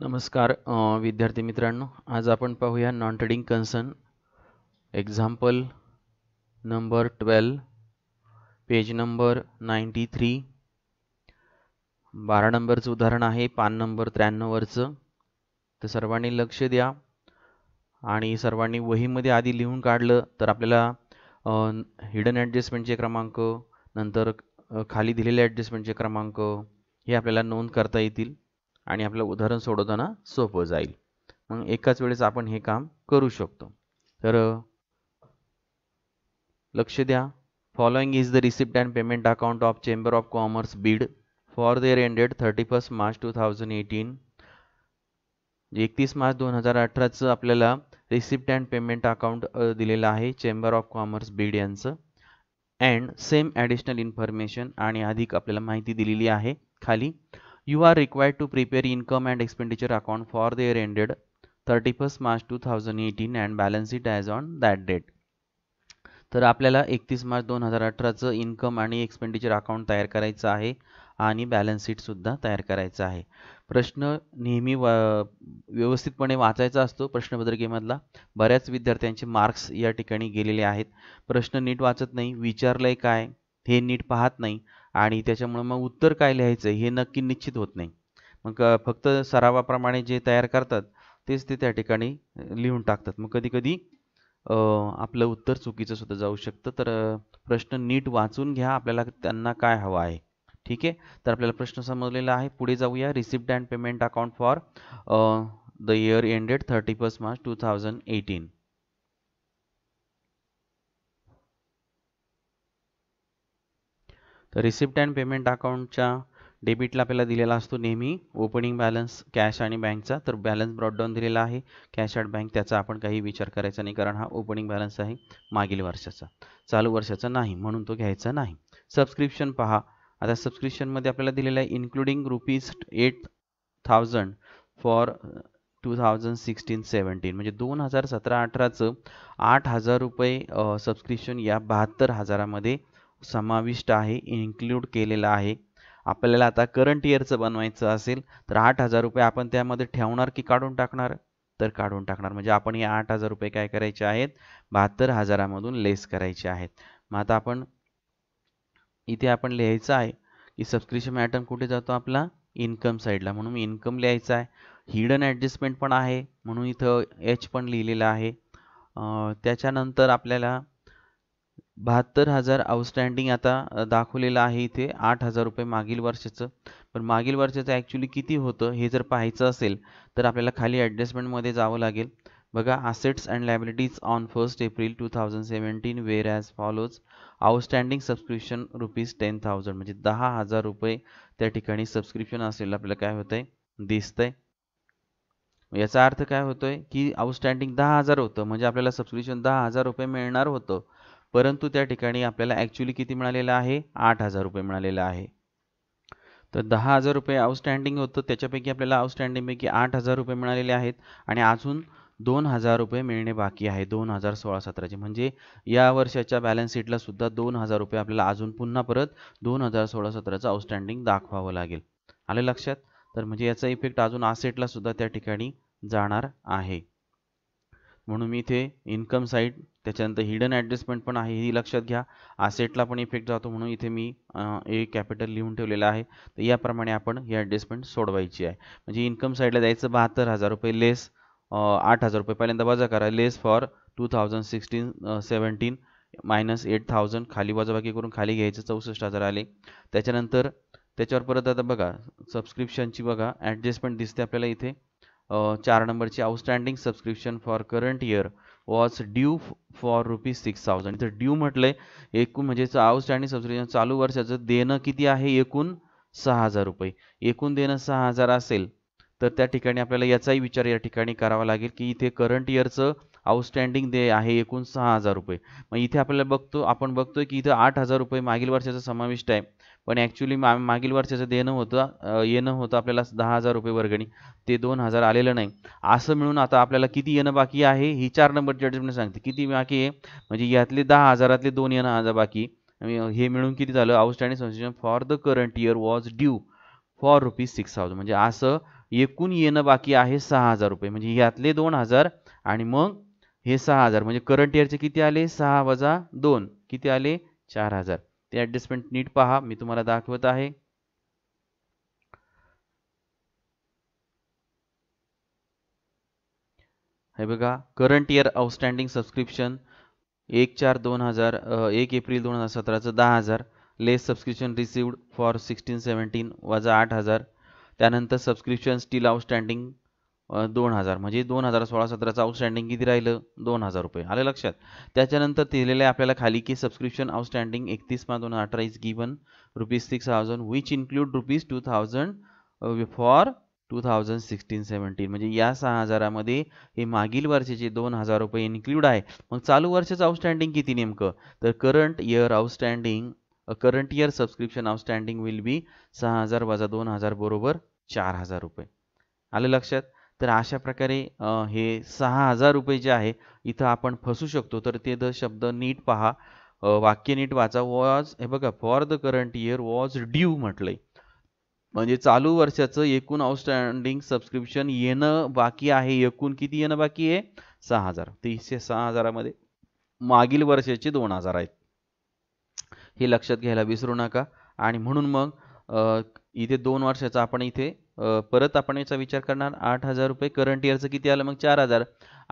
नमस्कार विद्यार्थी मित्रांनो आज आपण पाहूया non trading concern example number twelve page number ninety three बारा नंबरचं उदाहरण आहे पान नंबर त्र्याण्णववरचं तर सर्वांनी लक्ष द्या आणि सर्वांनी वहीमध्ये आधी लिहून काढलं तर आपल्याला हिडन ॲडजस्टमेंटचे क्रमांक नंतर खाली दिलेले ॲडजस्टमेंटचे क्रमांक हे आपल्याला नोंद करता येतील आणि आपलं उदाहरण सोडवताना सोपं जाईल मग एकाच वेळेस आपण हे काम करू शकतो तर लक्ष द्या following is the receipt and payment account of chamber of commerce Beed for their ended thirty first March two thousand eighteen एकतीस मार्च दोन हजार अठराचं आपल्याला रिसिप्ट अँड पेमेंट अकाउंट दिलेलं आहे चेंबर ऑफ कॉमर्स बीड यांचं अँड सेम ॲडिशनल इन्फॉर्मेशन आणि अधिक आपल्याला माहिती दिलेली आहे खाली you are required to prepare income and expenditure account for the year ended 31st March two thousand eighteen and as on as on that date तर आपल्याला एकतीस मार्च दोन हजार अठराचं इन्कम आणि एक्सपेंडिचर अकाउंट तयार करायचं आहे आणि बॅलन्स शीटसुद्धा तयार करायचं आहे प्रश्न नेहमी व्यवस्थितपणे वाचायचा असतो प्रश्नपत्रिकेमधला बऱ्याच विद्यार्थ्यांचे मार्क्स या ठिकाणी गेलेले आहेत प्रश्न नीट वाचत नाही विचारलंय काय हे नीट पाहत नाही आणि त्याच्यामुळे मग उत्तर काय लिहायचं हे नक्की निश्चित होत नाही मग फक्त सरावाप्रमाणे जे तयार करतात तेच ते त्या ठिकाणी लिहून टाकतात मग कधी कधी आपलं उत्तर चुकीचं सुद्धा जाऊ शकतं तर प्रश्न नीट वाचून घ्या आपल्याला त्यांना काय हवं आहे ठीक आहे तर आपल्याला प्रश्न समजलेला आहे पुढे जाऊया receipt and payment account for the year ended thirty first March two thousand eighteen तर रिसिप्ट अँड पेमेंट अकाउंटच्या डेबिटला आपल्याला दिलेला असतो नेहमी ओपनिंग बॅलन्स कॅश आणि बँकचा तर बॅलन्स ब्रॉडडाऊन दिलेला आहे कॅश आणि बँक त्याचा आपण काही विचार करायचा नाही कारण हा ओपनिंग बॅलन्स आहे मागील वर्षाचा चालू वर्षाचा नाही म्हणून तो घ्यायचा नाही सबस्क्रिप्शन पहा आता सबस्क्रिप्शनमध्ये आपल्याला दिलेलं आहे including rupees eight thousand for two thousand sixteen seventeen म्हणजे दोन हजार सतरा अठराचं आठ हजार रुपये सबस्क्रिप्शन या बहात्तर हजारामध्ये समाविष्ट आहे इन्क्लूड केलेला आहे आपल्याला आता करंट इयरचं बनवायचं असेल तर आठ हजार रुपये आपण त्यामध्ये ठेवणार की काढून टाकणार तर काढून टाकणार म्हणजे आपण हे आठ हजार रुपये काय करायचे आहेत बहात्तर हजारामधून लेस करायचे आहेत मग आता आपण इथे आपण लिहायचं आहे की सबस्क्रिप्शन आयटम कुठे जातो आपला इन्कम साईडला म्हणून इन्कम लिहायचं आहे हिडन ॲडजस्टमेंट पण आहे म्हणून इथं एच पण लिहिलेलं आहे त्याच्यानंतर आपल्याला बहात्तर हजार आउटस्टँडिंग आता दाखवलेलं आहे इथे आठ हजार रुपये मागील वर्षाचं पण मागील वर्षाचं ॲक्च्युली किती होतं हे जर पाहायचं असेल तर आपल्याला खाली ॲडजस्टमेंटमध्ये जावं लागेल बघा assets and liabilities on first April two thousand seventeen were as follows outstanding subscription rupees ten thousand म्हणजे दहा हजार रुपये त्या ठिकाणी सबस्क्रिप्शन असेल आपल्याला काय होतंय आहे याचा अर्थ काय होतोय की आउटस्टँडिंग दहा हजार होतं म्हणजे आपल्याला सबस्क्रिप्शन दहा हजार रुपये मिळणार होतं परंतु त्या ठिकाणी आपल्याला ॲक्च्युली किती मिळालेलं आहे आठ हजार रुपये मिळालेलं आहे तर दहा हजार रुपये आउटस्टँडिंग होतं त्याच्यापैकी आपल्याला आउटस्टँडिंगपैकी आठ हजार रुपये मिळालेले आहेत आणि अजून दोन हजार रुपये मिळणे बाकी आहे दोन हजार सोळा सतराचे म्हणजे या वर्षाच्या बॅलन्स शीटला सुद्धा दोन हजार रुपये आपल्याला अजून पुन्हा परत दोन हजार सोळा सतराचं आउटस्टँडिंग दाखवावं लागेल आलं लक्षात तर म्हणजे याचा इफेक्ट अजून आसेटला सुद्धा त्या ठिकाणी जाणार आहे म्हणून मी इथे इन्कम साईड त्याच्यानंतर हिडन ॲडजस्टमेंट पण आहे ही लक्षात घ्या आसेटला पण इफेक्ट जातो म्हणून इथे मी ए कॅपिटल लिहून ठेवलेलं आहे तर याप्रमाणे आपण ही ॲडजस्टमेंट सोडवायची आहे म्हणजे इन्कम साईडला जायचं बहात्तर हजार रुपये लेस आठ हजार रुपये पहिल्यांदा वजा करा less for two thousand sixteen seventeen minus eight thousand खाली वजाबाकी करून खाली घ्यायचं चौसष्ट हजार आले त्याच्यानंतर त्याच्यावर परत आता बघा सबस्क्रिप्शनची बघा ॲडजस्टमेंट दिसते आपल्याला इथे चार नंबरची outstanding subscription for current year was due for rupees six thousand इथं ड्यू म्हटलंय एकूण म्हणजे आउटस्टँडिंग सबस्क्रिप्शन चालू वर्षाचं देणं किती आहे एकूण सहा हजार रुपये एकूण देणं सहा हजार असेल तर त्या ठिकाणी आपल्याला याचाही विचार या ठिकाणी करावा लागेल की इथे करंट इयरचं आउटस्टँडिंग दे आहे एकूण सहा हजार रुपये मग इथे आपल्याला बघतो आपण बघतोय की इथं आठ हजार रुपये मागील वर्षाचा समाविष्ट आहे पण ॲक्च्युली मा मागील वर्षाचं देणं होतं येणं होतं आपल्याला दहा हजार रुपये वर्गणी ते दोन हजार आलेलं नाही असं मिळून आता आपल्याला किती येणं बाकी आहे ही चार नंबरची अडचण सांगते किती बाकी आहे म्हणजे यातले दहा हजारातले दोन येणं हजार बाकी हे मिळून किती झालं outstanding subscription for the current year was due for rupees six thousand म्हणजे असं एकूण येणं बाकी आहे सहा हजार रुपये म्हणजे यातले दोन हजार आणि मग हे सहा हजार म्हणजे करंट इयरचे किती आले सहा वजा दोन किती आले चार हजार ते ॲडजस्टमेंट नीट पहा मी तुम्हाला दाखवत आहे हे बघा करंट इयर आउटस्टँडिंग सबस्क्रिप्शन एक चार दोन हजार एक एप्रिल दोन हजार सतराचं दहा हजार less subscription received for sixteen seventeen वजा आठ हजार त्यानंतर सबस्क्रिप्शन स्टील आउटस्टँडिंग दोन हजार म्हणजे दोन हजार सोळा सतराचं आउटस्टँडिंग किती राहिलं दोन हजार रुपये आले लक्षात त्याच्यानंतर दिलेलं आहे आपल्याला खाली की सबस्क्रिप्शन आउटस्टँडिंग एकतीस मार्च दोन हजार अठरा is given rupees six thousand which include rupees two thousand for two thousand sixteen seventeen म्हणजे या सहा हजारामध्ये हे मागील वर्षाचे दोन हजार रुपये इन्क्लूड आहे मग चालू वर्षाचं आउटस्टँडिंग किती नेमकं तर current year outstanding current year subscription outstanding will be सहा हजार वजा दोन हजार बरोबर चार हजार रुपये आले लक्षात तर अशा प्रकारे हे सहा हजार रुपये जे आहे इथं आपण फसू शकतो तर ते द शब्द नीट पहा वाक्य नीट वाचा वॉज हे बघा for the current year was due म्हटलंय म्हणजे चालू वर्षाचं एकूण आउटस्टँडिंग सबस्क्रिप्शन येणं बाकी आहे एकूण किती येणं बाकी आहे सहा हजार तीसशे सहा हजारामध्ये मागील वर्षाचे दोन हजार आहेत हे लक्षात घ्यायला विसरू नका आणि म्हणून मग इथे दोन वर्षाचा आपण इथे परत आपण याचा विचार करणार आठ हजार रुपये करंट इयरचं किती आलं मग चार हजार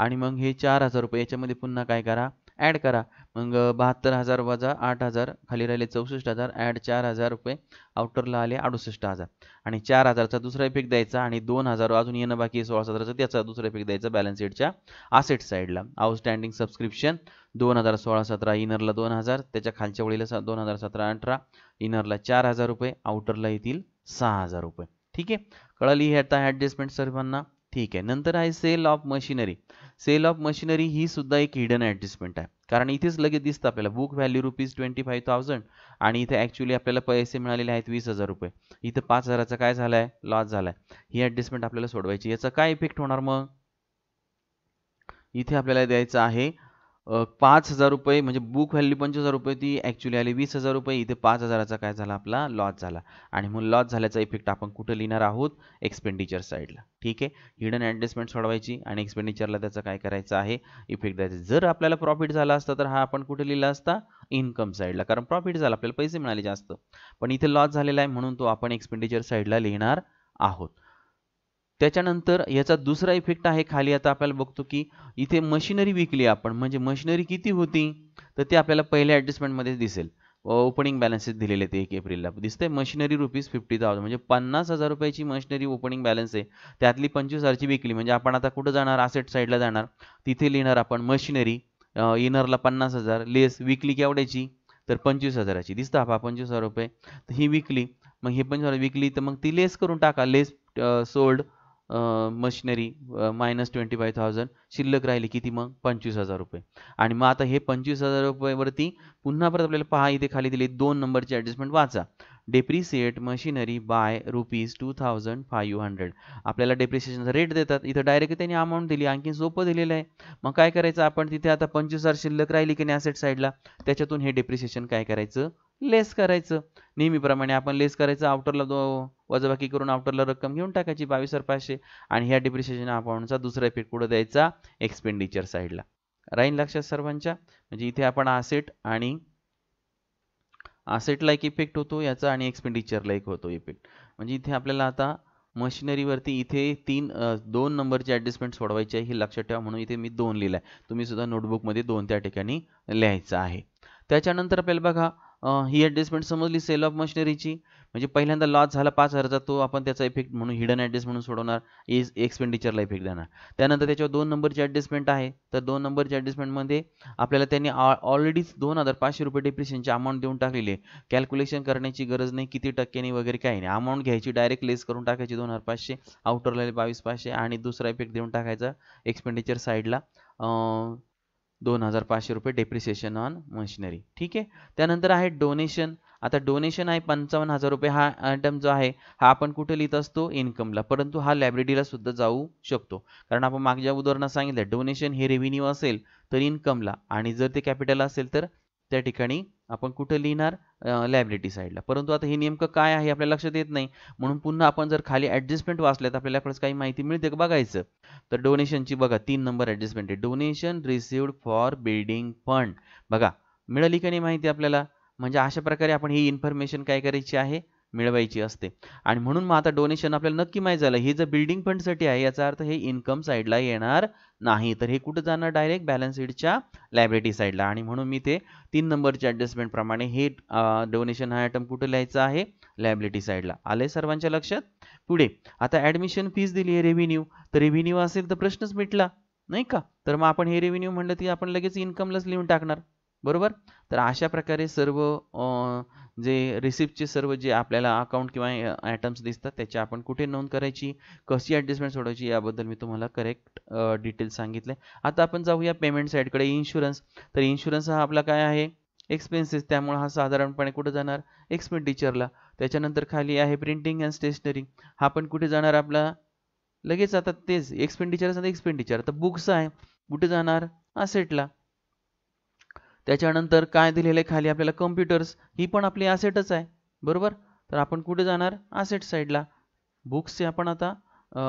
आणि मग हे चार हजार रुपये याच्यामध्ये पुन्हा काय करा ॲड करा मग बहात्तर हजार वजा आठ हजार खाली राहिले चौसष्ट हजार ॲड चार हजार रुपये आउटरला आले अडुसष्ट हजार आणि चार हजारचा दुसरा इफेक्ट द्यायचा आणि दोन हजार अजून येणं बाकी सोळा हजाराचा त्याचा दुसरा इफेक्ट द्यायचा बॅलन्स शीटच्या आसेट साईडला आउटस्टँडिंग सबस्क्रिप्शन दोन हजार सोळा सतरा इनरला दोन हजार त्याच्या खालच्या वळीला दोन हजार सतरा अठरा इनरला चार हजार रुपये आउटरला येतील सहा हजार रुपये ठीक आहे कळली हे आता ॲडजस्टमेंट सर्वांना ठीक आहे नंतर आहे sale of machinery sale of machinery ही सुद्धा एक हिडन ॲडजस्टमेंट आहे कारण इथेच लगेच दिसतं आपल्याला book value rupees twenty five thousand आणि इथे ॲक्च्युली आपल्याला पैसे मिळालेले आहेत वीस हजार रुपये इथं पाच हजाराचा काय झाला आहे लॉस झाला आहे ही ॲडजस्टमेंट आपल्याला सोडवायची याचा काय इफेक्ट होणार मग इथे आपल्याला द्यायचं आहे पाच हजार रुपये म्हणजे बुक व्हॅल्यू पंचवीस हजार रुपये ती ॲक्च्युली आली वीस हजार रुपये इथे पाच हजाराचा काय झाला आपला लॉस झाला आणि म्हणून लॉस झाल्याचा इफेक्ट आपण कुठे लिहिणार आहोत एक्सपेंडिचर साईडला ठीक आहे हिडन ॲडजस्टमेंट सोडवायची आणि एक्सपेंडिचरला त्याचा काय करायचं आहे इफेक्ट द्यायचं जर आपल्याला प्रॉफिट झाला असता तर हा आपण कुठे लिहिला असता इन्कम साईडला कारण प्रॉफिट झाला आपल्याला पैसे मिळाले जास्त पण इथे लॉस झालेला आहे म्हणून तो आपण एक्सपेंडिचर साईडला लिहिणार आहोत त्याच्यानंतर याचा दुसरा इफेक्ट आहे खाली आता आपल्याला बघतो की इथे मशिनरी विकली आपण म्हणजे मशिनरी किती होती तर ते आपल्याला पहिल्या ॲडजस्टमेंटमध्ये दिसेल ओपनिंग बॅलन्सेस दिलेले ते एक एप्रिलला दिसतंय मशिनरी रुपीज फिफ्टी थाउजंड म्हणजे पन्नास हजार रुपयाची मशिनरी ओपनिंग बॅलन्स आहे त्यातली पंचवीस हजारची विकली म्हणजे आपण आता कुठं जाणार आसेट साईडला जाणार तिथे लिहिणार आपण मशिनरी इनरला पन्नास हजार लेस विकली केवढ्याची तर पंचवीस हजाराची दिसतं आपण पंचवीस हजार रुपये तर ही विकली मग हे पंचवीस हजार विकली तर मग ती लेस करून टाका less sold machinery minus twenty five thousand शिल्लक राहिली किती मग पंचवीस हजार रुपये आणि मग आता हे पंचवीस हजार रुपयेवरती पुन्हा परत आपल्याला पहा इथे खाली दिली दोन नंबरची ॲडजस्टमेंट वाचा depreciate machinery by rupees two thousand five hundred आपल्याला डेप्रिसिएशनचा रेट देतात इथं डायरेक्ट त्यांनी अमाऊंट दिली आणखी सोपं दिलेलं आहे मग काय करायचं आपण तिथे आता पंचवीस हजार शिल्लक राहिली की नाही ॲसेट साईडला त्याच्यातून हे डेप्रिसिएशन काय करायचं लेस करायचं नेहमीप्रमाणे आपण लेस करायचं आउटरला दो वजाबाकी करून आउटरला रक्कम घेऊन टाकायची बावीस हजार पाचशे आणि ह्या डिप्रिशिएशन अकाउंटचा दुसरा इफेक्ट कुठं द्यायचा एक्सपेंडिचर साईडला राहीन लक्षात सर्वांच्या म्हणजे इथे आपण आसेट आणि आसेटला एक इफेक्ट होतो याचा आणि एक्सपेंडिचरला एक होतो इफेक्ट म्हणजे इथे आपल्याला आता मशिनरीवरती इथे तीन दोन नंबरचे ॲडजस्टमेंट सोडवायची आहे हे लक्षात ठेवा म्हणून इथे मी दोन लिहिलं आहे तुम्हीसुद्धा नोटबुकमध्ये दोन त्या ठिकाणी लिहायचं आहे त्याच्यानंतर आपल्याला बघा ही ॲडजस्टमेंट समजली सेल ऑफ मशिनरीची म्हणजे पहिल्यांदा लॉस झाला पाच हजारचा तो आपण त्याचा इफेक्ट म्हणून हिडन ॲडजस्ट म्हणून सोडवणार इज एक्सपेंडिचरला इफेक्ट देणार त्यानंतर त्याच्यावर दोन नंबरची ॲडजस्टमेंट आहे तर दोन नंबरच्या ॲडजस्टमेंटमध्ये आपल्याला त्यांनी ऑलरेडीच दोन हजार पाचशे रुपये डिप्रिशनचे अमाऊंट देऊन टाकलेली आहे कॅल्क्युलेशन करण्याची गरज नाही किती टक्क्यांनी वगैरे काही नाही अमाऊंट घ्यायची डायरेक्ट लेस करून टाकायची दोन हजार पाचशे आउटरला बावीस पाचशे आणि दुसरा इफेक्ट देऊन टाकायचा एक्सपेंडिचर साईडला दोन हजार पाचशे रुपये डेप्रिसिएशन ऑन मशिनरी ठीक आहे त्यानंतर आहे डोनेशन आता डोनेशन आहे पंचावन्न हजार रुपये हा आयटम जो आहे हा आपण कुठे लिहित असतो इन्कमला परंतु हा लायब्ररीला सुद्धा जाऊ शकतो कारण आपण मागच्या उदाहरणात सांगितलं डोनेशन हे रेव्हेन्यू असेल तर इन्कमला आणि जर ते कॅपिटल असेल तर त्या ठिकाणी आपण कुठं लिहिणार लायबिलिटी साईडला परंतु आता हे नेमकं काय आहे आपल्याला लक्षात येत नाही म्हणून पुन्हा आपण जर खाली ॲडजस्टमेंट वाचल्या तर आपल्याला आपल्याच काही माहिती मिळते का बघायचं तर डोनेशनची बघा तीन नंबर ॲडजस्टमेंट आहे donation received for building fund बघा मिळाली का नाही माहिती आपल्याला म्हणजे अशा प्रकारे आपण ही इन्फॉर्मेशन काय करायची आहे मिळवायची असते आणि म्हणून मग आता डोनेशन आपल्याला नक्की माहीत झालं हे जर बिल्डिंग फंडसाठी आहे याचा अर्थ हे इन्कम साईडला येणार नाही तर हे कुठं जाणार डायरेक्ट बॅलन्स शीटच्या लायब्रिटी साईडला आणि म्हणून मी ते तीन नंबरच्या ॲडजस्टमेंटप्रमाणे हे डोनेशन हा आयटम कुठं लिहायचा आहे लायबिलिटी साईडला आले सर्वांच्या लक्षात पुढे आता ॲडमिशन फीस दिली आहे रेव्हेन्यू तर रेव्हेन्यू असेल तर प्रश्नच मिटला नाही का तर मग आपण हे रेव्हेन्यू म्हणलं की आपण लगेच इन्कमलाच लिहून टाकणार बरोबर तर अशा प्रकारे सर्व जे रिसिप्टचे सर्व जे आपल्याला अकाउंट किंवा आयटम्स दिसतात त्याची आपण कुठे नोंद करायची कशी ॲडजस्टमेंट सोडायची याबद्दल मी तुम्हाला करेक्ट डिटेल्स सांगितले आता आपण जाऊया पेमेंट साईडकडे इन्शुरन्स तर इन्शुरन्स हा आपला काय आहे एक्सपेन्सेस त्यामुळे हा साधारणपणे कुठे जाणार एक्सपेंडिचरला त्याच्यानंतर खाली आहे प्रिंटिंग अँड स्टेशनरी हा पण कुठे जाणार आपला लगेच आता तेच एक्सपेंडिचर एक्सपेंडिचर तर बुक्स आहे कुठे जाणार असेटला त्याच्यानंतर काय दिलेलं आहे खाली आपल्याला कम्प्युटर्स ही पण आपली ॲसेटच आहे बरोबर तर आपण कुठे जाणार आसेट साईडला बुक्सचे आपण आता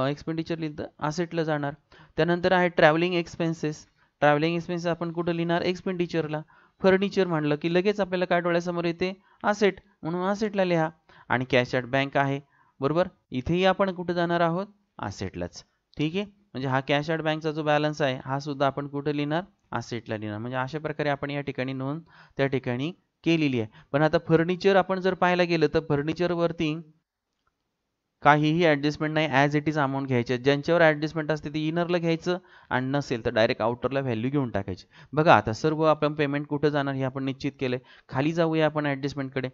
एक्सपेंडिचर लिहितं ॲसेटला आसेटला जाणार त्यानंतर आहे ट्रॅव्हलिंग एक्सपेन्सेस ट्रॅव्हलिंग एक्सपेन्सेस आपण कुठं लिहिणार एक्सपेंडिचरला फर्निचर म्हणलं की लगेच आपल्याला काय डोळ्यासमोर येते आसेट म्हणून आसेटला लिहा आणि कॅश ॲट बँक आहे बरोबर इथेही आपण कुठं जाणार आहोत आसेटलाच ठीक आहे म्हणजे हा कॅश ॲट बँकचा जो बॅलन्स आहे हा सुद्धा आपण कुठं लिहिणार आसेटला लिहिणार म्हणजे अशा प्रकारे आपण या ठिकाणी नोंद त्या ठिकाणी केलेली आहे पण आता फर्निचर आपण जर पाहायला गेलं तर फर्निचरवरती काहीही ॲडजस्टमेंट नाही ॲज इट इज अमाऊंट घ्यायचे ज्यांच्यावर ॲडजस्टमेंट असते ते इनरला घ्यायचं आणि नसेल तर डायरेक्ट आउटरला व्हॅल्यू घेऊन टाकायचे बघा आता सर्व आपण पेमेंट कुठं जाणार हे आपण निश्चित केलं खाली जाऊया आपण ॲडजस्टमेंटकडे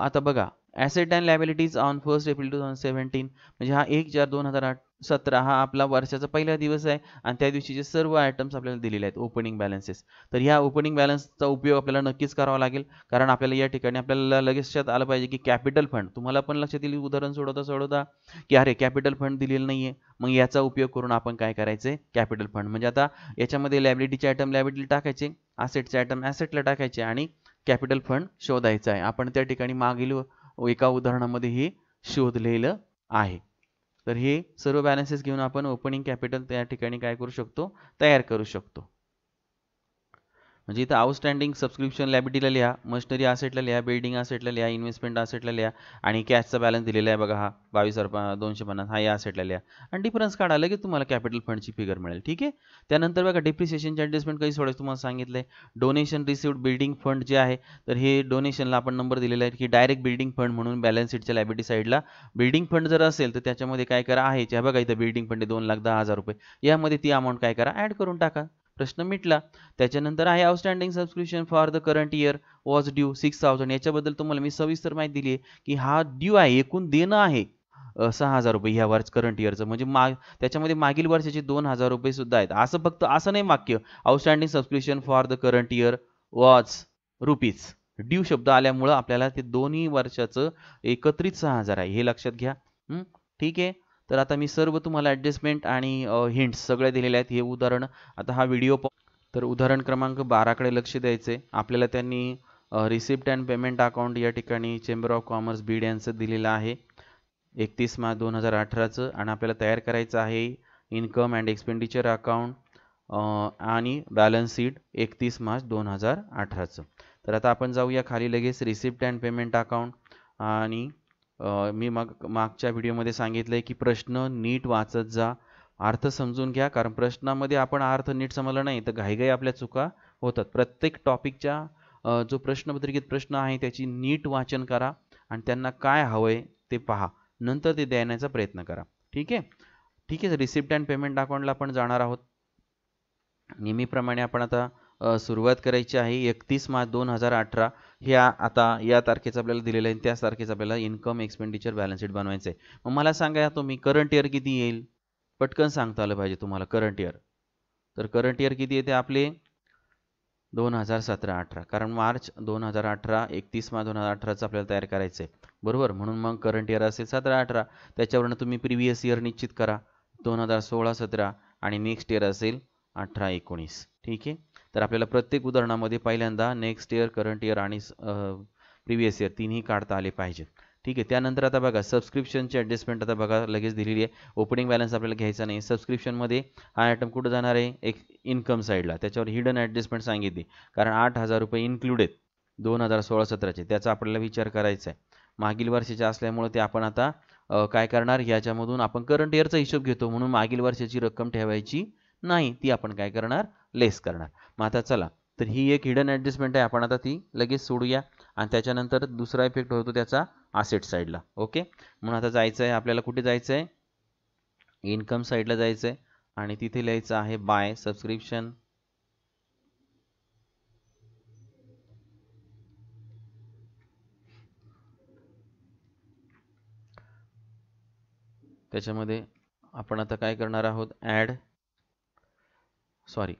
आता बघा asset and liabilities on first April two thousand seventeen म्हणजे हा एक चार दोन हजार आठ सतरा हा आपला वर्षाचा पहिला दिवस आहे आणि त्या दिवशीचे सर्व आयटम्स आपल्याला दिलेले आहेत ओपनिंग बॅलन्सेस तर ह्या ओपनिंग बॅलन्सचा उपयोग आपल्याला नक्कीच करावा लागेल कारण आपल्याला या ठिकाणी आपल्याला लगेचच आलं पाहिजे की कॅपिटल फंड तुम्हाला पण लक्षात येईल उदाहरण सोडवता सोडवता की अरे कॅपिटल फंड दिलेलं नाही आहे मग याचा उपयोग करून आपण काय करायचं कॅपिटल फंड म्हणजे आता याच्यामध्ये लॅबिलिटीचे आयटम लॅबिलिटी टाकायचे ॲसेटचे आयटम ॲसेटला टाकायचे आणि कॅपिटल फंड शोधायचा आहे आपण त्या ठिकाणी मागील एका उदाहरणामध्ये हे शोधलेलं आहे तर हे सर्व बॅलन्सेस घेऊन आपण ओपनिंग कॅपिटल त्या ठिकाणी काय करू शकतो तयार करू शकतो म्हणजे इथं आउटस्टँडिंग सबस्क्रिप्शन लॅबिटीला लिहा मशनरी असेटला लिहा बिल्डिंग असेटला लिहा इन्व्हेस्टमेंट असेटला लिहा आणि कॅशचा बॅलन्स दिलेला आहे बघा हा बावीस हजार दोनशे पन्नास हा या असेटला लिहा आणि डिफरन्स काढायला की तुम्हाला कॅपिटल फंडची फिगर मिळेल ठीक आहे त्यानंतर बघा डिप्रिसिएशनचे ॲडजस्टमेंट काही सोडायचं तुम्हाला सांगितलं आहे डोनेशन रिसिव्ड बिल्डिंग फंड जे आहे तर हे डोनेशनला आपण नंबर दिलेला आहे की डायरेक्ट बिल्डिंग फंड म्हणून बॅलन्स शीटच्या लॅबिटी साईडला बिल्डिंग फंड जर असेल तर त्याच्यामध्ये काय करा आहे बघा इथं बिल्डिंग फंड दोन लाख दहा हजार रुपये यामध्ये ती अमाऊंट काय करा ॲड करून टाका प्रश्न मिटला त्याच्यानंतर आहे outstanding subscription for the current year was due six thousand याच्याबद्दल तुम्हाला मी सविस्तर माहिती दिली आहे की हा ड्यू आहे एकूण देणं आहे सहा हजार रुपये ह्या वर्ष करंट इयरचं म्हणजे मा त्याच्यामध्ये मागील वर्षाचे दोन हजार रुपये सुद्धा आहेत असं फक्त असं नाही वाक्य outstanding subscription for the current year was rupees due शब्द आल्यामुळं आपल्याला ते दोन्ही वर्षाचं एकत्रित सहा हजार आहे हे लक्षात घ्या ठीक आहे तर आता मी सर्व तुम्हाला ॲडजस्टमेंट आणि हिंट्स सगळे दिलेले आहेत हे उदाहरण आता हा व्हिडिओ तर उदाहरण क्रमांक बाराकडे लक्ष द्यायचे आपल्याला त्यांनी रिसिप्ट अँड पेमेंट अकाउंट या ठिकाणी चेंबर ऑफ कॉमर्स बीड यांचं दिलेलं आहे एकतीस मार्च दोन हजार अठराचं आणि आपल्याला तयार करायचं आहे इन्कम अँड एक्सपेंडिचर अकाउंट आणि बॅलन्स शीट एकतीस मार्च दोन हजार अठराचं तर आता आपण जाऊया खाली लगेच रिसिप्ट अँड पेमेंट अकाउंट आणि मी माग मागच्या व्हिडिओमध्ये सांगितलं आहे की प्रश्न नीट वाचत जा अर्थ समजून घ्या कारण प्रश्नामध्ये आपण अर्थ नीट समजला नाही तर घाईघाई आपल्या चुका होतात प्रत्येक टॉपिकच्या जो प्रश्नपत्रिकेत प्रश्न आहे त्याची नीट वाचन करा आणि त्यांना काय हवं आहे ते पहा नंतर ते देण्याचा प्रयत्न करा ठीक आहे ठीक आहे रिसिप्ट अँड पेमेंट अकाउंटला आपण जाणार आहोत नेहमीप्रमाणे आपण आता सुरुवात करायची आहे एकतीस मार्च दोन हजार अठरा ह्या आता या तारखेचं आपल्याला दिलेलं आहे त्याच तारखेचं आपल्याला इन्कम एक्सपेंडिचर बॅलन्स शीट बनवायचं आहे मग मला सांगा तुम्ही करंट इयर किती येईल पटकन सांगता आलं पाहिजे तुम्हाला करंट इयर तर करंट इयर किती येते आपले दोन हजार सतरा अठरा कारण मार्च दोन हजार अठरा एकतीस मार्च दोन हजार अठराचं आपल्याला तयार करायचं आहे बरोबर म्हणून मग करंट इयर असेल सतरा अठरा त्याच्यावरनं तुम्ही प्रिव्हियस इयर निश्चित करा दोन हजार सोळा सतरा आणि नेक्स्ट इयर असेल अठरा एकोणीस ठीक आहे तर आपल्याला प्रत्येक उदाहरणामध्ये पहिल्यांदा नेक्स्ट इयर करंट इयर आणि प्रिव्हियस इयर तिन्ही काढता आले पाहिजेत ठीक आहे त्यानंतर आता बघा सबस्क्रिप्शनची ॲडजस्टमेंट आता बघा लगेच दिलेली आहे ओपनिंग बॅलन्स आपल्याला घ्यायचा नाही सबस्क्रिप्शनमध्ये हा आयटम कुठं जाणार आहे एक इन्कम साईडला त्याच्यावर हिडन ॲडजस्टमेंट सांगितली कारण आठ हजार रुपये इन्क्लूड आहेत दोन हजार सोळा सतराचे त्याचा आपल्याला विचार करायचा आहे मागील वर्षाचे असल्यामुळे ते आपण आता काय करणार याच्यामधून आपण करंट इयरचा हिशोब घेतो म्हणून मागील वर्षाची रक्कम ठेवायची नाही ती आपण काय करणार लेस करणार मग आता चला तर ही एक हिडन ॲडजस्टमेंट आहे आपण आता ती लगेच सोडूया आणि त्याच्यानंतर दुसरा इफेक्ट होतो त्याचा आसेट साईडला ओके म्हणून आता जायचं आहे आपल्याला कुठे जायचं आहे इन्कम साईडला जायचं आहे आणि तिथे लिहायचं आहे बाय सबस्क्रिप्शन त्याच्यामध्ये आपण आता काय करणार आहोत ॲड सॉरी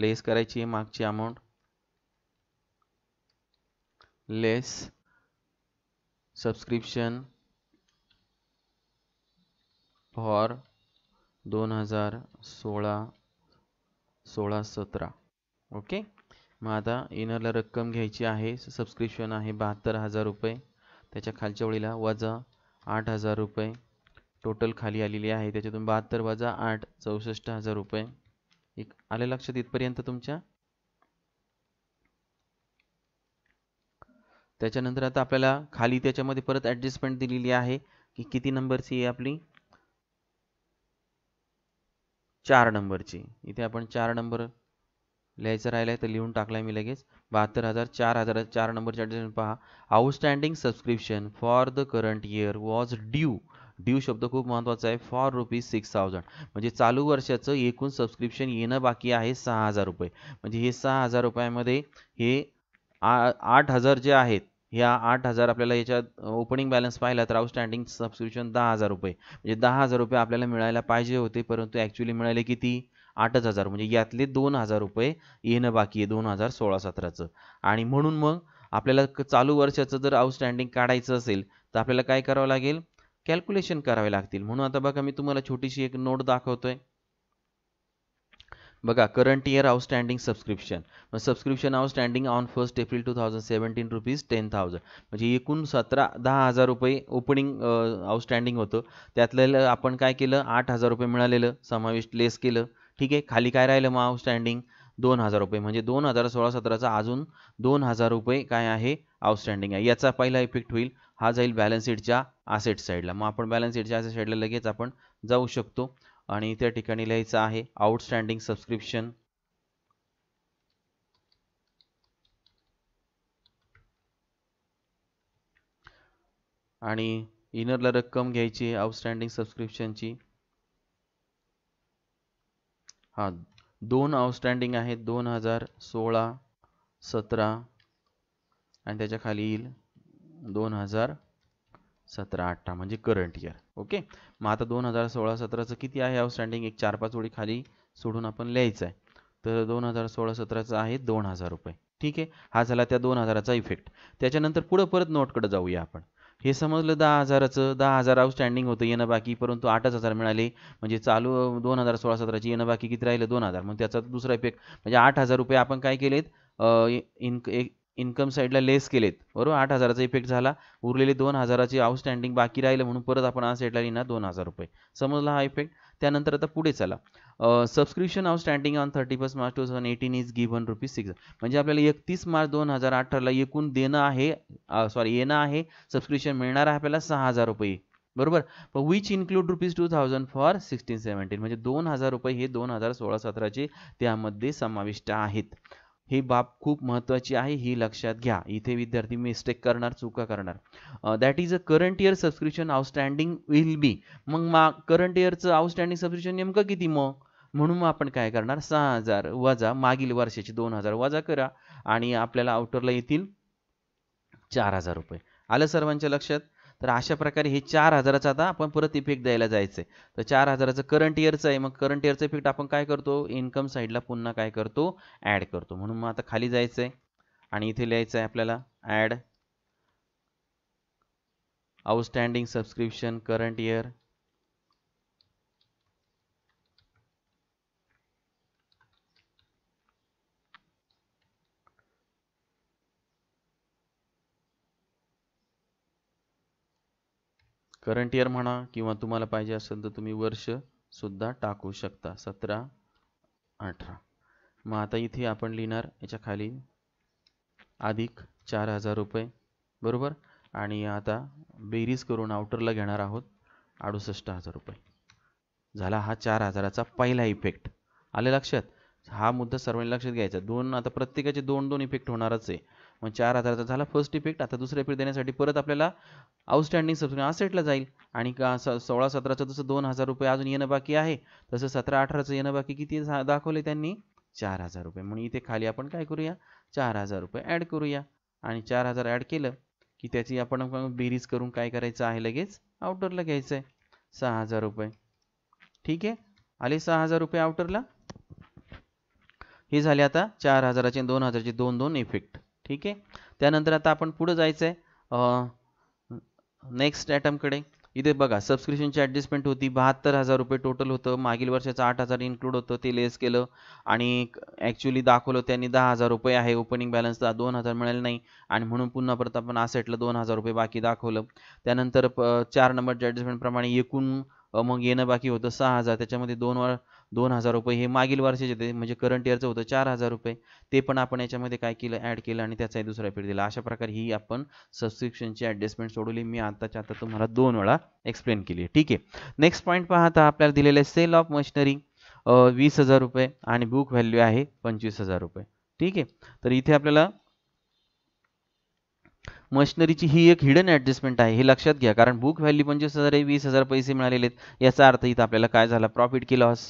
लेस करायची आहे मागची अमाऊंट लेस सबस्क्रिप्शन फॉर दोन हजार सोळा सोळा सतरा ओके मग आता इनरला रक्कम घ्यायची आहे सबस्क्रिप्शन आहे बहात्तर हजार रुपये त्याच्या खालच्या ओळीला वजा आठ हजार रुपये टोटल खाली आलेली आहे त्याच्यातून बहात्तर वजा आठ चौसष्ट हजार रुपये एक आले लक्षात इथपर्यंत तुमच्या त्याच्यानंतर आता आपल्याला खाली त्याच्यामध्ये परत ऍडजस्टमेंट दिलेली आहे की किती नंबरची आहे आपली चार नंबरची इथे आपण चार नंबर लिहायचं राहिलं आहे तर लिहून टाकलाय मी लगेच बहात्तर हजार चार हजार चार नंबरची ॲडजस्टमेंट पहा outstanding subscription for the current year was due due शब्द खूप महत्त्वाचा आहे फॉर रुपीज सिक्स थाउजंड म्हणजे चालू वर्षाचं एकूण सबस्क्रिप्शन येणं बाकी आहे सहा हजार रुपये म्हणजे हे सहा हजार रुपयामध्ये हे आठ हजार जे आहेत ह्या आठ हजार आपल्याला याच्यात ओपनिंग बॅलन्स पाहिला तर आउटस्टँडिंग सबस्क्रिप्शन दहा हजार रुपये म्हणजे दहा हजार रुपये आपल्याला मिळायला पाहिजे होते परंतु ॲक्च्युली मिळाले किती आठच हजार म्हणजे यातले दोन हजार रुपये येणं बाकी आहे दोन हजार सोळा सतराचं आणि म्हणून मग आपल्याला चालू वर्षाचं जर आउटस्टँडिंग काढायचं असेल तर आपल्याला काय करावं लागेल कॅल्क्युलेशन करावे लागतील म्हणून आता बघा मी तुम्हाला छोटीशी एक नोट दाखवतोय बघा current year outstanding subscription subscription outstanding on first April two thousand seventeen rupees ten thousand म्हणजे एकूण सतरा दहा हजार रुपये ओपनिंग आउटस्टँडिंग होतं त्यातलं आपण काय केलं आठ हजार रुपये मिळालेलं समाविष्ट लेस केलं ठीक आहे खाली काय राहिलं मग आउटस्टँडिंग दोन हजार रुपये म्हणजे दोन हजार सोळा सतराचा अजून दोन हजार रुपये काय आहे आउटस्टँडिंग आहे याचा पहिला इफेक्ट होईल हा जाईल बॅलन्स शीटच्या आसेट साईडला मग आपण बॅलन्स शीटच्या आसेट साईडला लगेच आपण जाऊ शकतो आणि त्या ठिकाणी लिहायचं आहे आउटस्टँडिंग सबस्क्रिप्शन आणि इनरला रक्कम घ्यायची आउटस्टँडिंग सबस्क्रिप्शनची हा दोन आउटस्टँडिंग आहेत दोन हजार सोळा सतरा आणि त्याच्या खाली येईल दोन हजार सतरा अठरा म्हणजे करंट इयर ओके मग आता दोन हजार सोळा सतराचं किती आहे आउटस्टँडिंग एक चार पाच ओळी खाली सोडून आपण लिहायचं आहे तर दोन हजार सोळा सतराचं आहे दोन हजार रुपये ठीक आहे हा झाला त्या दोन हजाराचा इफेक्ट त्याच्यानंतर पुढं परत नोटकडे जाऊया आपण हे समजलं दहा हजाराचं दहा हजार आउटस्टँडिंग होतं येणं बाकी परंतु आठच हजार मिळाले म्हणजे चालू दोन हजार सोळा सतराची येणं बाकी किती राहिलं दोन हजार मग त्याचा दुसरा इफेक्ट म्हणजे आठ हजार रुपये आपण काय केलेत इन एक इन्कम साईडला लेस केलेत बरोबर आठ हजाराचा इफेक्ट झाला उरलेले दोन हजाराची आउटस्टँडिंग बाकी राहिलं म्हणून परत आपण आज साईडला लिहिणार दोन हजार रुपये समजला हा इफेक्ट त्यानंतर आता पुढे चला subscription outstanding on thirty first March two thousand eighteen is given rupees six म्हणजे आपल्याला एकतीस मार्च दोन हजार अठराला एकूण देणं आहे सॉरी येणं आहे सबस्क्रिप्शन मिळणार आहे आपल्याला सहा हजार रुपये बरोबर which include rupees two thousand for sixteen seventeen म्हणजे दोन हजार रुपये हे दोन हजार सोळा सतराचे त्यामध्ये समाविष्ट आहेत ही बाब खूप महत्त्वाची आहे ही लक्षात घ्या इथे विद्यार्थी मिस्टेक करणार चुका करणार that is a current year subscription outstanding will be मग मा करंट इयरचं आउटस्टँडिंग सबस्क्रिप्शन नेमकं किती मग म्हणून आपण काय करणार सहा हजार वजा मागील वर्षाची दोन हजार वजा करा आणि आपल्याला आउटरला येतील चार हजार रुपये आलं सर्वांच्या लक्षात तर अशा प्रकारे हे चार हजाराचं आता आपण परत इफेक्ट द्यायला जायचं आहे तर चार हजाराचं करंट इयरचं आहे मग करंट इयरचं इफेक्ट आपण काय करतो इन्कम साईडला पुन्हा काय करतो ॲड करतो म्हणून मग आता खाली जायचं आहे आणि इथे लिहायचं आहे आपल्याला add outstanding subscription current year current year म्हणा किंवा तुम्हाला पाहिजे असेल तर तुम्ही वर्षसुद्धा टाकू शकता सतरा अठरा मग आता इथे आपण लिहिणार याच्या खाली अधिक चार हजार रुपये बरोबर आणि आता बेरीज करून आउटरला घेणार आहोत अडुसष्ट हजार रुपये झाला हा चार हजाराचा पहिला इफेक्ट आले लक्षात हा मुद्दा सर्वांनी लक्षात घ्यायचा दोन आता प्रत्येकाचे दोन दोन इफेक्ट होणारच आहे मग चार हजाराचा झाला फर्स्ट इफेक्ट आता दुसरा इफेक्ट देण्यासाठी परत आपल्याला आउटस्टँडिंग सबस्क्रिप्शन असेटला जाईल आणि का सोळा सतराचं जसं दोन हजार रुपये अजून येणं बाकी आहे तसं सतरा अठराचं येणं बाकी किती दाखवले त्यांनी चार हजार रुपये म्हणून इथे खाली आपण काय करूया चार हजार रुपये ॲड करूया आणि चार हजार ॲड केलं की त्याची आपण बेरीज करून काय करायचं आहे लगेच आउटरला घ्यायचं आहे सहा हजार रुपये ठीक आहे आले सहा हजार रुपये आउटरला हे झाले आता चार हजाराचे दोन हजाराचे दोन दोन इफेक्ट ठीक आहे त्यानंतर आता आपण पुढे जायचं आहे नेक्स्ट ॲटमकडे इथे बघा सबस्क्रिप्शनची ॲडजस्टमेंट होती बहात्तर हजार रुपये टोटल होतं मागील वर्षाचं आठ हजार इन्क्लूड होतं ते लेस केलं आणि ॲक्च्युली दाखवलं त्यांनी दहा हजार रुपये आहे ओपनिंग बॅलन्सला दोन हजार मिळाले नाही आणि म्हणून पुन्हा परत आपण आसेटला दोन हजार रुपये बाकी दाखवलं त्यानंतर चार नंबरच्या ॲडजस्टमेंटप्रमाणे एकूण मग येणं बाकी होतं सहा हजार त्याच्यामध्ये दोन वर दोन हजार रुपये हे मागील वर्षाचे ते म्हणजे करंट इयरचं होतं चार हजार रुपये ते पण आपण याच्यामध्ये काय केलं ॲड केलं आणि त्याचाही दुसरा पेड दिला अशा प्रकारे ही आपण सबस्क्रिप्शनची ॲडजस्टमेंट सोडवली मी आताच्या आता तुम्हाला दोन वेळा एक्सप्लेन केली आहे ठीक आहे नेक्स्ट पॉईंट आता आपल्याला दिलेलं आहे सेल ऑफ मशिनरी वीस हजार रुपये आणि बुक व्हॅल्यू आहे पंचवीस हजार रुपये ठीक आहे तर इथे आपल्याला मशिनरीची ही एक हिडन ॲडजस्टमेंट आहे हे लक्षात घ्या कारण बुक व्हॅल्यू पंचवीस हजार आहे वीस हजार पैसे मिळालेले आहेत याचा अर्थ इथं आपल्याला काय झाला प्रॉफिट की लॉस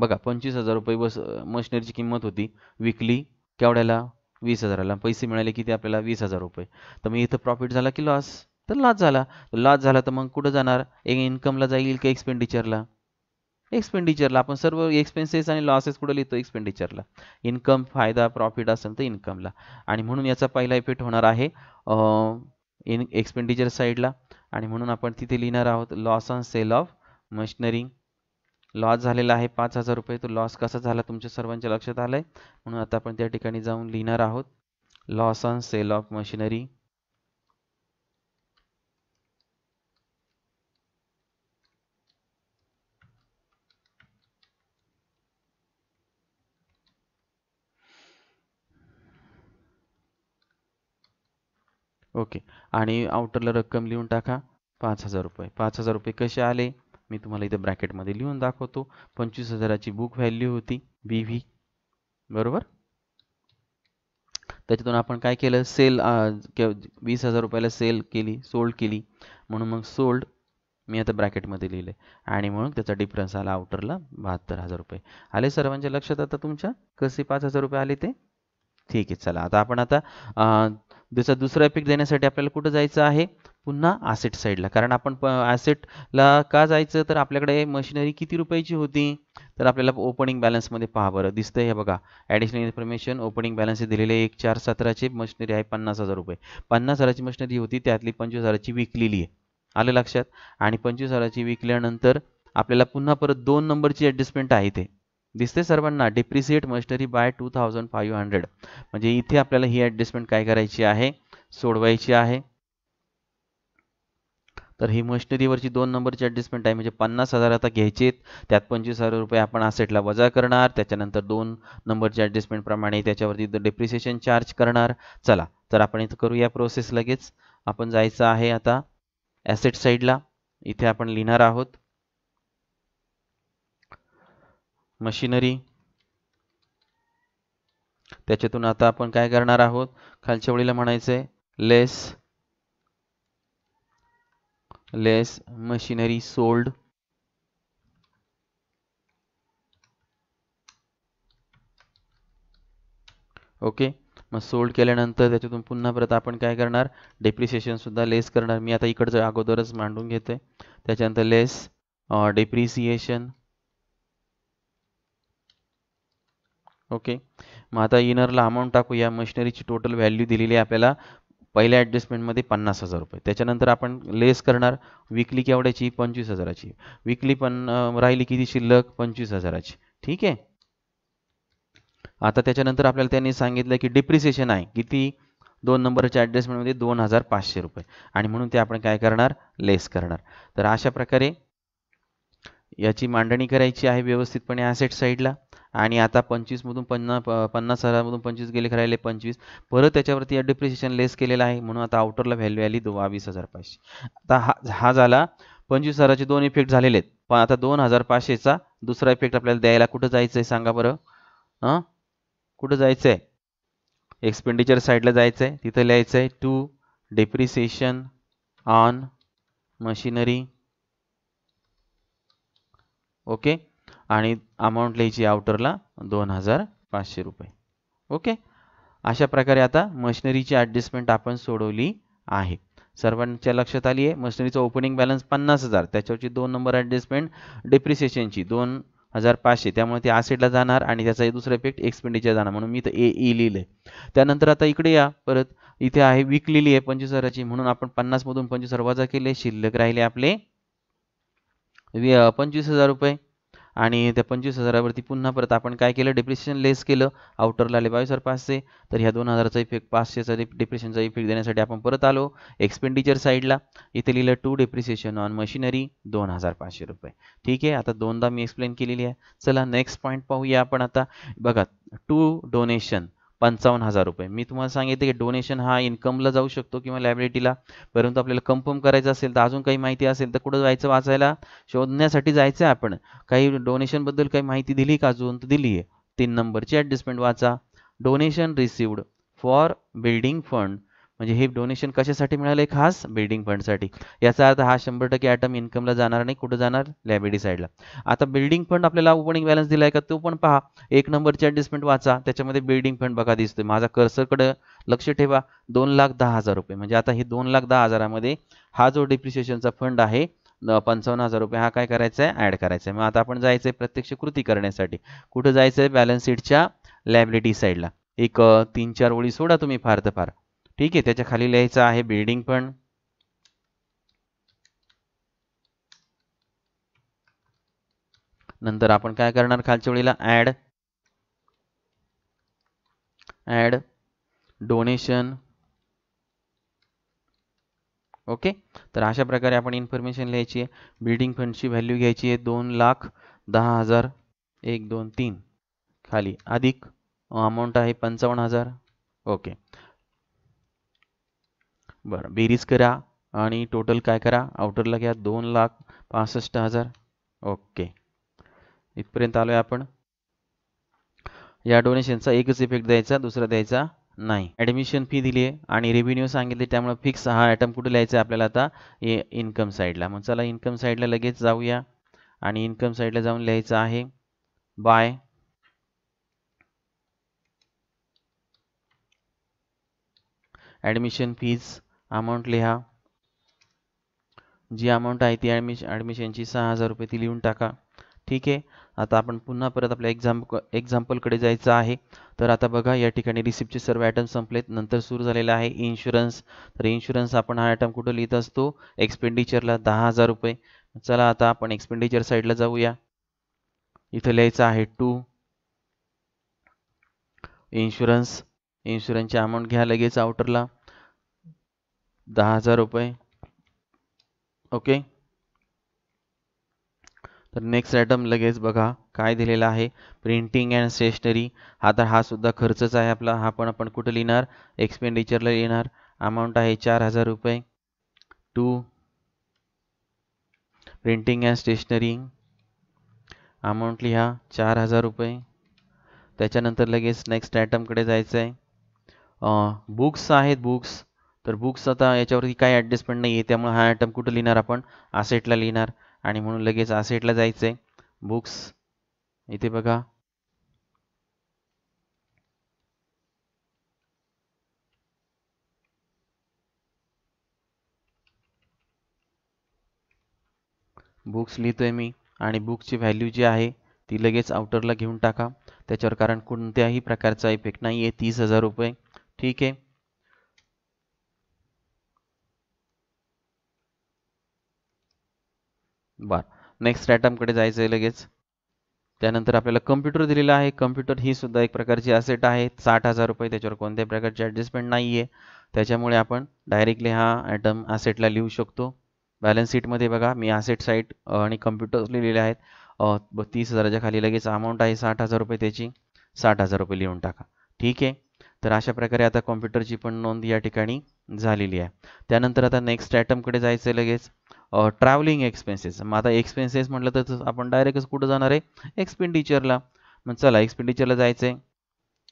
बघा पंचवीस हजार रुपये बस मशिनरीची किंमत होती विकली केवढ्याला वीस हजाराला पैसे मिळाले किती आपल्याला वीस हजार रुपये तर मग इथं प्रॉफिट झाला की लॉस तर लॉस झाला लॉस झाला तर मग कुठं जाणार एक इन्कमला जाईल की एक्सपेंडिचरला एक्सपेंडिचरला आपण सर्व एक्सपेन्सेस आणि लॉसेस कुठं लिहितो एक्सपेंडिचरला इन्कम फायदा प्रॉफिट असेल तर इन्कमला आणि म्हणून याचा पहिला इफेक्ट होणार आहे इन एक्सपेंडिचर साईडला आणि म्हणून आपण तिथे लिहिणार आहोत loss on sale of machinery loss झालेला आहे पाच हजार रुपये तो लॉस कसा झाला तुमच्या सर्वांच्या लक्षात आलं आहे म्हणून आता आपण त्या ठिकाणी जाऊन लिहिणार आहोत loss on sale of machinery okay आणि आउटरला रक्कम लिहून टाका पाच हजार रुपये पाच हजार रुपये कसे आले मी तुम्हाला इथे ब्रॅकेटमध्ये लिहून दाखवतो पंचवीस हजाराची बुक व्हॅल्यू होती बी व्ही बरोबर त्याच्यातून आपण काय केलं सेल वीस हजार रुपयाला सेल केली सोल्ड केली म्हणून मग सोल्ड मी आता ब्रॅकेटमध्ये लिहिले आणि म्हणून त्याचा डिफरन्स आला आउटरला बहात्तर हजार रुपये आले सर्वांच्या लक्षात आता तुमच्या कसे पाच हजार रुपये आले ते ठीक आहे चला आता आपण आता त्याचा दुसरा इफेक्ट देण्यासाठी आपल्याला कुठं जायचं आहे पुन्हा ॲसेट साईडला कारण आपण प ॲसेटला का जायचं तर आपल्याकडे मशिनरी किती रुपयाची होती तर आपल्याला ओपनिंग बॅलन्समध्ये पहा बरं दिसतं हे बघा ॲडिशनल इन्फॉर्मेशन ओपनिंग बॅलन्स दिलेले एक चार सतराची मशिनरी आहे पन्नास हजार रुपये पन्नास हजाराची मशिनरी होती त्यातली पंचवीस हजाराची विकलेली आहे आलं लक्षात आणि पंचवीस हजाराची विकल्यानंतर आपल्याला पुन्हा परत दोन नंबरची ॲडजस्टमेंट आहे ते दिसते सर्वांना depreciate machinery by two thousand five hundred म्हणजे इथे आपल्याला ही ॲडजस्टमेंट काय करायची आहे सोडवायची आहे तर ही मशिनरीवरची दोन नंबरची ॲडजस्टमेंट आहे म्हणजे पन्नास हजार आता घ्यायचे त्यात पंचवीस हजार रुपये आपण असेटला वजा करणार त्याच्यानंतर दोन नंबरची प्रमाणे त्याच्यावरती डेप्रिसिएशन चार्ज करणार चला तर आपण इथं करूया प्रोसेस लगेच आपण जायचं आहे आता ॲसेट साईडला इथे आपण लिहिणार आहोत मशिनरी त्याच्यातून आता आपण काय करणार आहोत खालच्या वेळीला म्हणायचं आहे less less machinery sold okay मग सोल्ड केल्यानंतर त्याच्यातून पुन्हा परत आपण काय करणार डेप्रिसिएशन सुद्धा लेस करणार मी आता इकडचं अगोदरच मांडून घेते त्याच्यानंतर लेस डेप्रिसिएशन ओके मग आता इनरला अमाऊंट टाकूया मशिनरीची टोटल व्हॅल्यू दिलेली आहे आपल्याला पहिल्या ॲडजस्टमेंटमध्ये पन्नास हजार रुपये त्याच्यानंतर आपण लेस करणार विकली केवढ्याची पंचवीस हजाराची विकली पण राहिली किती शिल्लक पंचवीस हजाराची ठीक आहे आता त्याच्यानंतर आपल्याला त्यांनी सांगितलं की डिप्रिसिएशन आहे किती दोन नंबरच्या ॲडजस्टमेंटमध्ये दोन हजार पाचशे रुपये आणि म्हणून ते आपण काय करणार लेस करणार तर अशा प्रकारे याची मांडणी करायची आहे व्यवस्थितपणे ॲसेट साईडला आणि आता पंचवीसमधून पन्ना प पन्नास हजारामधून पंचवीस गेले खरायले पंचवीस परत त्याच्यावरती डिप्रिसिएशन लेस केलेला आहे म्हणून आता आउटरला व्हॅल्यू आली दोन वीस हजार पाचशे आता हा हा झाला पंचवीस हजाराचे दोन इफेक्ट झालेले आहेत पण आता दोन हजार पाचशेचा दुसरा इफेक्ट आपल्याला द्यायला कुठं जायचं आहे सांगा बरं हां कुठं जायचं आहे एक्सपेंडिचर साईडला जायचं आहे तिथं लिहायचं आहे to depreciation on machinery okay आणि अमाऊंट लिहायची आउटरला दोन हजार पाचशे रुपये ओके अशा प्रकारे आता मशिनरीची ॲडजस्टमेंट आपण सोडवली आहे सर्वांच्या लक्षात आली आहे मशिनरीचा ओपनिंग बॅलन्स पन्नास हजार त्याच्यावरची दोन नंबर ॲडजस्टमेंट डेप्रिसिएशनची दोन हजार पाचशे त्यामुळे ते आसेटला जाणार आणि त्याचा दुसरा इफेक्ट एक्सपेंडिचर जाणार म्हणून मी तर ए ई e लिहिलं आहे त्यानंतर आता इकडे या परत इथे आहे विकलेली आहे पंचवीस हजाराची म्हणून आपण पन्नासमधून पंचवीस हजार वजा केले शिल्लक राहिले आपले पंचवीस हजार रुपये आणि त्या पंचवीस हजारावरती पुन्हा परत आपण काय केलं डिप्रेशन लेस केलं आउटरला आले बावीस हजार पाचशे तर ह्या दोन हजाराचा इफेक्ट पाचशेचा डिप्रेशनचा इफेक्ट देण्यासाठी आपण परत आलो एक्सपेंडिचर साईडला इथे लिहिलं टू डिप्रिसिएशन ऑन मशिनरी दोन हजार पाचशे रुपये ठीक आहे आता दोनदा मी एक्सप्लेन केलेली आहे चला नेक्स्ट पॉईंट पाहूया आपण आता बघा टू डोनेशन पंचावन्न हजार रुपये मी तुम्हाला सांगितले की डोनेशन हा इन्कमला जाऊ शकतो किंवा लायबिलिटीला परंतु आपल्याला कन्फर्म करायचं असेल तर अजून काही माहिती असेल तर कुठं जायचं वाचायला शोधण्यासाठी जायचं आहे आपण काही डोनेशनबद्दल काही माहिती दिली का अजून तर दिली आहे तीन नंबरची ॲडजस्टमेंट वाचा donation received for building fund म्हणजे हे डोनेशन कशासाठी मिळाले खास बिल्डिंग फंडसाठी याचा अर्थ हा शंभर टक्के आयटम इन्कमला जाणार नाही कुठं जाणार लायबिलिटी साईडला आता बिल्डिंग फंड आपल्याला ओपनिंग बॅलन्स दिला आहे का तो पण पहा एक नंबरची ॲडजस्टमेंट वाचा त्याच्यामध्ये बिल्डिंग फंड बघा दिसतोय माझा कर्सरकडं लक्ष ठेवा दोन लाख दहा हजार रुपये म्हणजे आता हे दोन लाख दहा हजारामध्ये हा जो डिप्रिशिएशनचा फंड आहे पंचावन्न हजार रुपये हा काय करायचा आहे ॲड करायचा आहे मग आता आपण जायचं आहे प्रत्यक्ष कृती करण्यासाठी कुठं जायचं आहे बॅलन्स शीटच्या लायबिलिटी साईडला एक तीन चार ओळी सोडा तुम्ही फार तर फार ठीक आहे त्याच्या खाली लिहायचं आहे बिल्डिंग पण नंतर आपण काय करणार खालच्या वेळेला ॲड ॲड डोनेशन ओके तर अशा प्रकारे आपण इन्फॉर्मेशन लिहायची आहे बिल्डिंग फंडची व्हॅल्यू घ्यायची आहे दोन लाख दहा हजार एक दोन तीन खाली अधिक अमाऊंट आहे पंचावन्न हजार ओके बरं बेरीज करा आणि टोटल काय करा आउटरला घ्या दोन लाख पासष्ट हजार ओके इथपर्यंत आलो आहे आपण या डोनेशनचा एकच इफेक्ट द्यायचा दुसरा द्यायचा नाही ॲडमिशन फी दिली आहे आणि रेव्हेन्यू सांगितले त्यामुळे फिक्स हा आयटम कुठे लिहायचा आपल्याला आता ए इन्कम साईडला मग चला इन्कम साईडला लगेच जाऊया आणि इन्कम साईडला जाऊन लिहायचं आहे बाय ॲडमिशन फीज अमाऊंट लिहा जी अमाऊंट आहे ती ॲडमिश ॲडमिशनची सहा हजार रुपये ती लिहून टाका ठीक आहे आता आपण पुन्हा परत आपल्या एक्झाम एक्झाम्पलकडे जायचं आहे तर आता बघा या ठिकाणी रिसिप्टचे सर्व आयटम संपलेत नंतर सुरू झालेला आहे इन्शुरन्स तर इन्शुरन्स आपण हा आयटम कुठं लिहित असतो एक्सपेंडिचरला दहा हजार रुपये चला आता आपण एक्सपेंडिचर साईडला जाऊया इथं लिहायचं आहे टू इन्शुरन्स इन्शुरन्सची अमाऊंट घ्या लगेच आउटरला दहा हजार रुपये ओके तर नेक्स्ट आयटम लगेच बघा काय दिलेला आहे प्रिंटिंग अँड स्टेशनरी हा तर हा सुद्धा खर्चच आहे आपला हा पण आपण कुठं लिहिणार एक्सपेंडिचरला लिहिणार अमाऊंट आहे चार हजार रुपये to printing and stationery amount लिहा चार हजार रुपये त्याच्यानंतर लगेच नेक्स्ट आयटमकडे जायचं आहे बुक्स आहेत बुक्स तर बुक्स आता याच्यावरती काही ॲडजस्टमेंट नाही आहे त्यामुळे हा आयटम कुठं लिहिणार आपण आसेटला लिहिणार आणि म्हणून लगेच आसेटला जायचं आहे बुक्स इथे बघा बुक्स लिहितोय मी आणि बुकची व्हॅल्यू जी आहे ती लगेच आउटरला घेऊन टाका त्याच्यावर कारण कोणत्याही प्रकारचा इफेक्ट नाही आहे तीस हजार रुपये ठीक आहे बर नेक्स्ट ॲटमकडे जायचं आहे लगेच त्यानंतर आपल्याला कम्प्युटर दिलेला आहे कम्प्युटर ही सुद्धा एक प्रकारची असेट आहे साठ हजार रुपये त्याच्यावर कोणत्याही प्रकारची ॲडजस्टमेंट नाही आहे त्याच्यामुळे आपण डायरेक्टली हा आयटम असेटला लिहू शकतो बॅलन्स शीटमध्ये बघा मी असेट साईट आणि कम्प्युटर लिहिलेले आहेत तीस हजाराच्या खाली लगेच अमाऊंट आहे साठ हजार रुपये त्याची साठ हजार रुपये लिहून टाका ठीक आहे तर अशा प्रकारे आता कॉम्प्युटरची पण नोंद या ठिकाणी झालेली आहे त्यानंतर आता नेक्स्ट ॲटमकडे जायचं आहे लगेच ट्रॅव्हलिंग एक्सपेन्सेस मग आता एक्सपेन्सेस म्हटलं तर आपण डायरेक्टच कुठं जाणार आहे एक्सपेंडिचरला मग चला एक्सपेंडिचरला जायचं आहे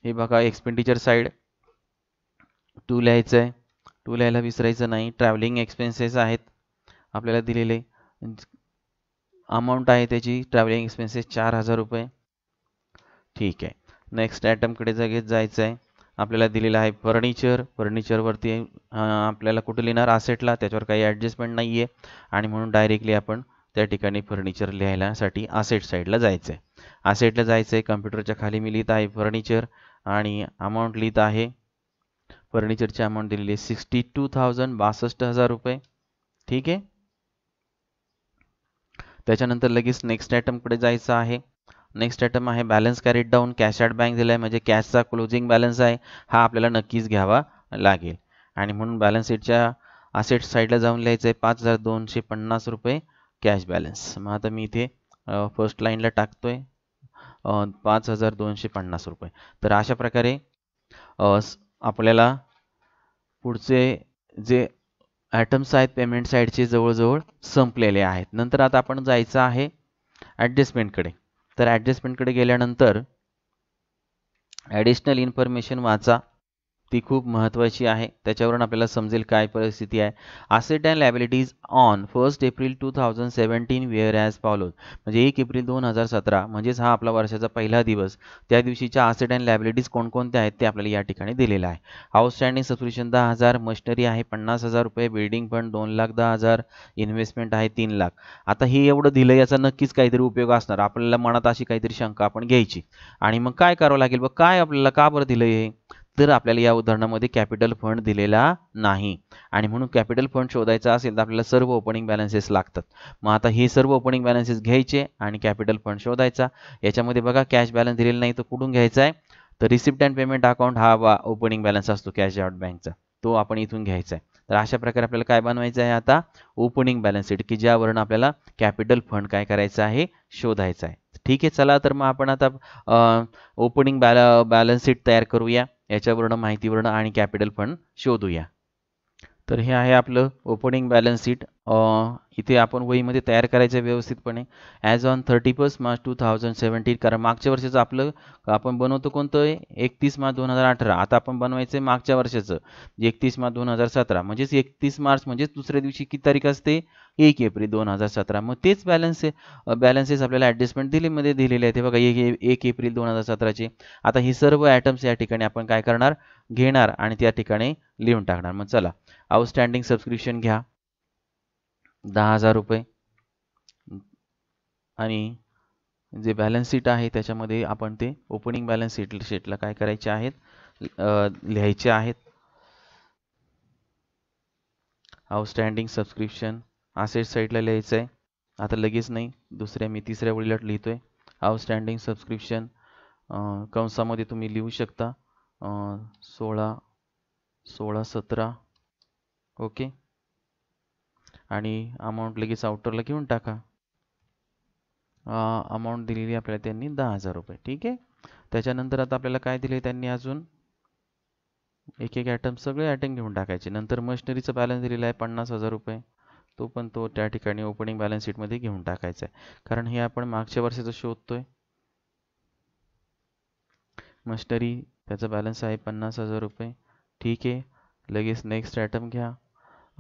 हे बघा एक्सपेंडिचर साईड टू लिहायचं आहे टू लिहायला विसरायचं नाही ट्रॅव्हलिंग एक्सपेन्सेस आहेत आपल्याला दिलेले अमाऊंट आहे त्याची ट्रॅव्हलिंग एक्सपेन्सेस चार हजार रुपये ठीक आहे नेक्स्ट आयटमकडे जागेत जायचं आहे आपल्याला दिलेलं आहे फर्निचर फर्निचरवरती आपल्याला कुठं लिहिणार आसेटला त्याच्यावर काही ॲडजस्टमेंट नाही आहे आणि म्हणून डायरेक्टली आपण त्या ठिकाणी फर्निचर लिहायलासाठी आसेट साईडला जायचं आहे आसेटला जायचं आहे कम्प्युटरच्या खाली मी लिहित आहे फर्निचर आणि अमाऊंट लिहित आहे फर्निचरची अमाऊंट दिलेली आहे सिक्स्टी टू थाउजंड बासष्ट हजार रुपये ठीक आहे त्याच्यानंतर लगेच नेक्स्ट आयटमकडे जायचं आहे नेक्स्ट आयटम आहे balance carried down cash at bank दिला आहे म्हणजे कॅशचा क्लोजिंग बॅलन्स आहे हा आपल्याला नक्कीच घ्यावा लागेल आणि म्हणून बॅलन्स शीटच्या असेट साईडला जाऊन लिहायचं आहे पाच हजार दोनशे पन्नास रुपये कॅश बॅलन्स मग आता मी इथे फर्स्ट लाईनला टाकतो आहे पाच हजार दोनशे पन्नास रुपये तर अशा प्रकारे आपल्याला पुढचे जे ॲटम्स आहेत पेमेंट साईडचे जवळजवळ संपलेले आहेत नंतर आता आपण जायचं आहे ॲडजस्टमेंटकडे तर ॲडजस्टमेंटकडे गेल्यानंतर ॲडिशनल इन्फॉर्मेशन वाचा ती खूप महत्त्वाची आहे त्याच्यावरून आपल्याला समजेल काय परिस्थिती आहे asset and liabilities on first April two thousand seventeen were as follows म्हणजे एक एप्रिल दोन हजार सतरा म्हणजेच हा आपला वर्षाचा पहिला दिवस त्या दिवशीच्या असेट अँड लायबिलिटीज कोणकोणत्या आहेत ते आपल्याला या ठिकाणी दिलेलं आहे आउटस्टँडिंग सबस्क्रिप्शन दहा हजार मशनरी आहे पन्नास हजार रुपये बिल्डिंग फंड दोन लाख दहा हजार इन्व्हेस्टमेंट आहे तीन लाख आता हे एवढं दिलं याचा नक्कीच काहीतरी उपयोग असणार आपल्याला मनात अशी काहीतरी शंका आपण घ्यायची आणि मग काय करावं लागेल बघ काय आपल्याला का बरं दिलं हे तर आपल्याला या उदाहरणामध्ये कॅपिटल फंड दिलेला नाही आणि म्हणून कॅपिटल फंड शोधायचा असेल तर आपल्याला सर्व ओपनिंग बॅलन्सेस लागतात मग आता हे सर्व ओपनिंग बॅलन्सेस घ्यायचे आणि कॅपिटल फंड शोधायचा याच्यामध्ये बघा कॅश बॅलन्स दिलेला नाही तर कुठून घ्यायचा आहे तर रिसिप्ट अँड पेमेंट अकाउंट हा ओपनिंग बॅलन्स असतो कॅश आउट बँकचा तो आपण इथून घ्यायचा आहे तर अशा प्रकारे आपल्याला काय बनवायचं आहे आता ओपनिंग बॅलन्स शीट की ज्यावरून आपल्याला कॅपिटल फंड काय करायचं आहे शोधायचा आहे ठीक आहे चला तर मग आपण आता ओपनिंग बॅल बॅलन्स शीट तयार करूया याच्यावरनं माहितीवरनं आणि कॅपिटल फंड शोधूया तर हे आहे आपलं ओपनिंग बॅलन्स शीट इथे आपण वहीमध्ये तयार करायचं आहे व्यवस्थितपणे as on thirty first March two thousand seventeen कारण मागच्या वर्षाचं आपलं आपण बनवतो कोणतं आहे एकतीस मार्च दोन हजार अठरा आता आपण बनवायचं आहे मागच्या वर्षाचं एकतीस मार्च दोन हजार सतरा म्हणजेच एकतीस मार्च म्हणजेच दुसऱ्या दिवशी किती तारीख असते एक एप्रिल दोन हजार सतरा मग तेच बॅलन्स बॅलन्सेस आपल्याला ॲडजस्टमेंट दिल्लीमध्ये दिलेले आहेत बघा एक एक एप्रिल दोन हजार सतराचे आता ही सर्व ॲटम्स या ठिकाणी आपण काय करणार घेणार आणि त्या ठिकाणी लिहून टाकणार मग चला आउटस्टँडिंग सबस्क्रिप्शन घ्या दहा हजार रुपये आणि जे बॅलन्स शीट आहे त्याच्यामध्ये आपण ते ओपनिंग बॅलन्स शीट शीटला काय करायचे आहेत लिहायचे आहेत आउटस्टँडिंग सबस्क्रिप्शन आसेट साईडला लिहायचं आहे आता लगेच नाही दुसऱ्या मी तिसऱ्या वेळेला लिहितो आहे आउटस्टँडिंग सबस्क्रिप्शन कंसामध्ये तुम्ही लिहू शकता सोळा सोळा सतरा ओके आणि अमाऊंट लगेच आउटरला घेऊन टाका अमाऊंट दिलेली आपल्याला त्यांनी दहा हजार रुपये ठीक आहे त्याच्यानंतर आता आपल्याला काय दिले त्यांनी अजून एक एक ॲटम सगळे ॲटम घेऊन टाकायचे नंतर मशिनरीचा बॅलन्स दिलेला आहे पन्नास हजार रुपये तो पण तो त्या ठिकाणी ओपनिंग बॅलन्स शीटमध्ये घेऊन टाकायचा आहे कारण हे आपण मागच्या वर्षाचं शोधतोय मशिनरी त्याचा बॅलन्स आहे पन्नास हजार रुपये ठीक आहे लगेच नेक्स्ट ॲटम घ्या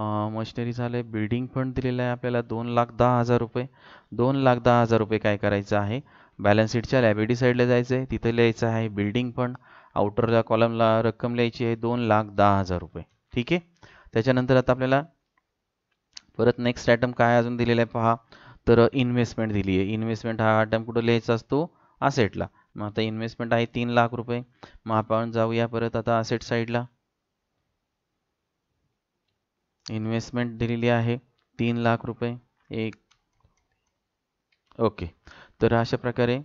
मशिनरी झाले बिल्डिंग फंड दिलेला आहे आपल्याला दोन लाख दहा हजार रुपये दोन लाख दहा हजार रुपये काय करायचं आहे बॅलन्स शीटच्या लायब्ररी साईडला जायचं आहे तिथे लिहायचं आहे बिल्डिंग फंड आउटरला कॉलमला रक्कम लिहायची आहे दोन लाख दहा हजार रुपये ठीक आहे त्याच्यानंतर आता आपल्याला परत नेक्स्ट आयटम काय अजून दिलेला आहे पहा तर इन्व्हेस्टमेंट दिली आहे इन्व्हेस्टमेंट हा आयटम कुठं लिहायचा असतो असेटला मग आता इन्व्हेस्टमेंट आहे तीन लाख रुपये मग आपण जाऊया परत आता असेट साईडला इन्व्हेस्टमेंट दिलेली आहे तीन लाख रुपये एक ओके तर अशा प्रकारे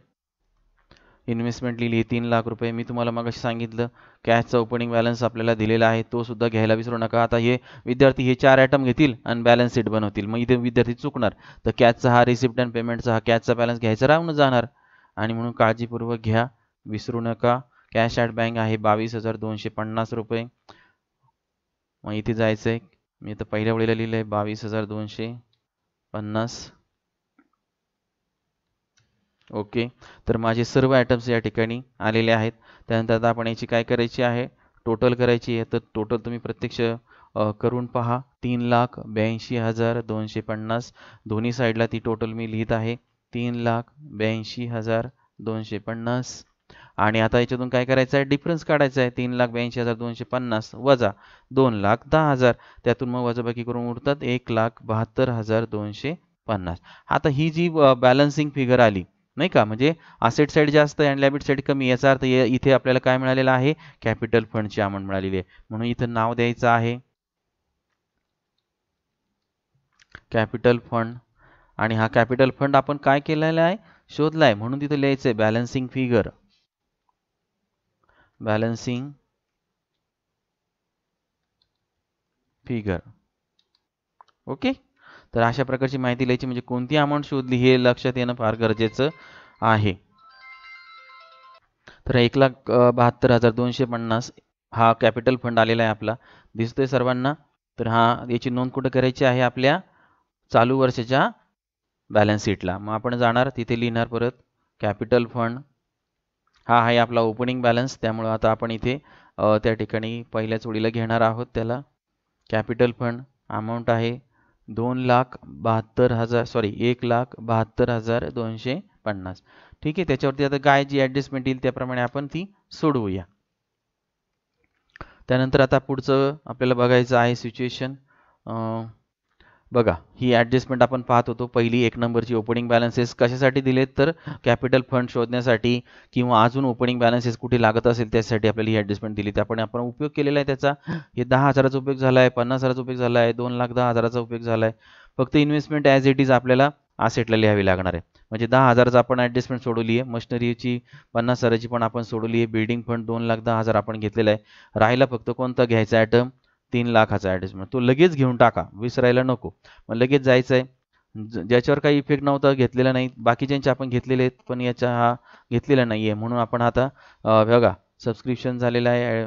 इन्व्हेस्टमेंट लिहिली तीन लाख रुपये मी तुम्हाला मग सांगितलं कॅशचा ओपनिंग बॅलन्स आपल्याला दिलेला आहे तो सुद्धा घ्यायला विसरू नका आता हे विद्यार्थी हे चार आयटम घेतील आणि बॅलन्स शीट बनवतील मग इथे विद्यार्थी चुकणार तर कॅशचा हा रिसिप्ट अँड पेमेंटचा हा कॅशचा बॅलन्स घ्यायचा राहून जाणार आणि म्हणून काळजीपूर्वक घ्या विसरू नका कॅश ॲट बँक आहे बावीस हजार दोनशे पन्नास रुपये मग इथे जायचं आहे मी तर पहिल्या वेळेला लिहिलं आहे बावीस हजार दोनशे पन्नास ओके तर माझे सर्व आयटम्स या ठिकाणी आलेले आहेत त्यानंतर आता आपण याची काय करायची आहे टोटल करायची आहे तर टोटल तुम्ही प्रत्यक्ष करून पहा तीन लाख ब्याऐंशी हजार दोनशे पन्नास दोन्ही साईडला ती टोटल मी लिहित आहे तीन लाख ब्याऐंशी हजार दोनशे पन्नास आणि आता याच्यातून काय करायचं आहे डिफरन्स काढायचा आहे तीन लाख ब्याऐंशी हजार दोनशे पन्नास वजा दोन लाख दहा हजार त्यातून मग वजाबाकी करून उरतात एक लाख बहात्तर हजार दोनशे पन्नास आता ही जी बॅलन्सिंग फिगर आली नाही का म्हणजे असेट साईड जास्त आहे आणि लॅबिट साईड कमी याचा अर्थ इथे आपल्याला काय मिळालेलं आहे कॅपिटल फंडची आमण मिळालेली आहे म्हणून इथं नाव द्यायचं आहे कॅपिटल फंड आणि हा कॅपिटल फंड आपण काय केलेला आहे शोधला आहे म्हणून तिथं लिहायचं आहे balancing figure balancing figure okay तर अशा प्रकारची माहिती लिहायची म्हणजे कोणती अमाऊंट शोधली हे लक्षात येणं फार गरजेचं आहे तर एक लाख बहात्तर हजार दोनशे पन्नास हा कॅपिटल फंड आलेला आहे आपला दिसतोय सर्वांना तर हा याची नोंद कुठं करायची आहे आपल्या चालू वर्षाच्या बॅलन्स शीटला मग आपण जाणार तिथे लिहिणार परत कॅपिटल फंड हा आहे आपला ओपनिंग बॅलन्स त्यामुळं आता आपण इथे त्या ठिकाणी पहिल्या जोडीला घेणार आहोत त्याला कॅपिटल फंड अमाऊंट आहे दोन लाख बहात्तर हजार सॉरी एक लाख बहात्तर हजार दोनशे पन्नास ठीक आहे त्याच्यावरती आता काय जी ॲडजस्टमेंट येईल त्याप्रमाणे आपण ती सोडवूया त्यानंतर आता पुढचं आपल्याला बघायचं आहे सिच्युएशन बघा ही ॲडजस्टमेंट आपण पाहत होतो पहिली एक नंबरची ओपनिंग बॅलन्सेस कशासाठी दिलेत तर कॅपिटल फंड शोधण्यासाठी किंवा अजून ओपनिंग बॅलन्सेस कुठे लागत असेल त्यासाठी आपल्याला ही ॲडजस्टमेंट दिली त्यापणे आपण उपयोग केलेला आहे त्याचा हे दहा हजाराचा उपयोग झाला आहे पन्नास हजाराचा उपयोग झाला आहे दोन लाख दहा हजाराचा उपयोग झाला आहे फक्त इन्व्हेस्टमेंट ॲज इट इज आपल्याला आसेटला लिहावी लागणार आहे म्हणजे दहा हजाराचा आपण ॲडजस्टमेंट सोडवली आहे मशिनरीची पन्नास हजाराची पण आपण सोडवली आहे बिल्डिंग फंड दोन लाख दहा हजार आपण घेतलेला आहे राहिला फक्त कोणता घ्यायचा ॲटम तीन लाखाचा ॲडजस्टमेंट तो लगेच घेऊन टाका विसरायला नको मग लगेच जायचं आहे ज्याच्यावर काही इफेक्ट नव्हता घेतलेला नाही बाकीच्यांचे आपण घेतलेले आहेत पण याचा हा घेतलेला नाही आहे म्हणून आपण आता बघा सबस्क्रिप्शन झालेलं आहे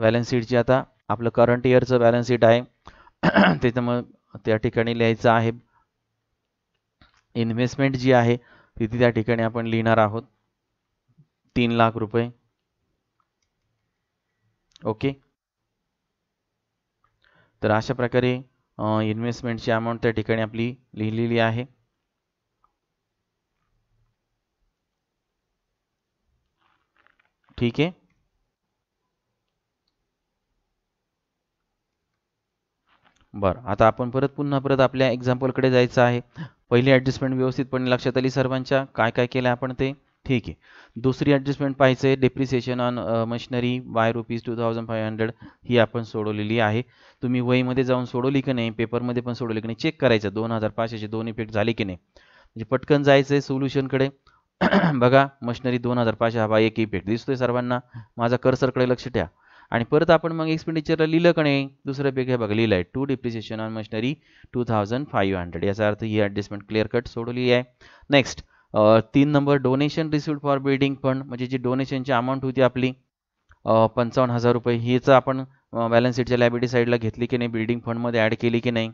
बॅलन्स शीटची आता आपलं करंट इयरचं बॅलन्स शीट आहे मग त्या ठिकाणी लिहायचं आहे इन्व्हेस्टमेंट जी आहे तिथे त्या ठिकाणी आपण लिहिणार आहोत तीन लाख रुपये ओके तर अशा प्रकारे इन्व्हेस्टमेंटची अमाऊंट त्या ठिकाणी आपली लिहिलेली आहे ठीक आहे बरं आता आपण परत पुन्हा परत आपल्या एक्झाम्पलकडे जायचं आहे पहिली ॲडजस्टमेंट व्यवस्थितपणे लक्षात आली सर्वांच्या काय काय केलं आपण ते ठीक आहे दुसरी ॲडजस्टमेंट पाहिजे depreciation on machinery by rupees two thousand five hundred ही आपण सोडवलेली आहे तुम्ही वहीमध्ये जाऊन सोडवली की नाही पेपरमध्ये पण सोडवली की नाही चेक करायचं दोन हजार पाचशेचे दोन इफेक्ट झाले की नाही म्हणजे पटकन जायचं आहे सोल्युशनकडे बघा मशिनरी दोन हजार पाचशे हवा एक इफेक्ट दिसतोय सर्वांना माझा कर्सरकडे लक्ष द्या आणि परत आपण मग एक्सपेंडिचरला लिहिलं का नाही दुसरं पेक हे बघा लिहिलं आहे to depreciation on machinery two thousand five hundred याचा अर्थ ही ॲडजस्टमेंट क्लिअर कट सोडवली आहे नेक्स्ट तीन number donation received for building fund म्हणजे जी डोनेशनची अमाऊंट होती आपली पंचावन्न हजार रुपये हीच आपण बॅलन्स शीटच्या लायबिलिटी साईडला घेतली की नाही बिल्डिंग फंडमध्ये ॲड केली की नाही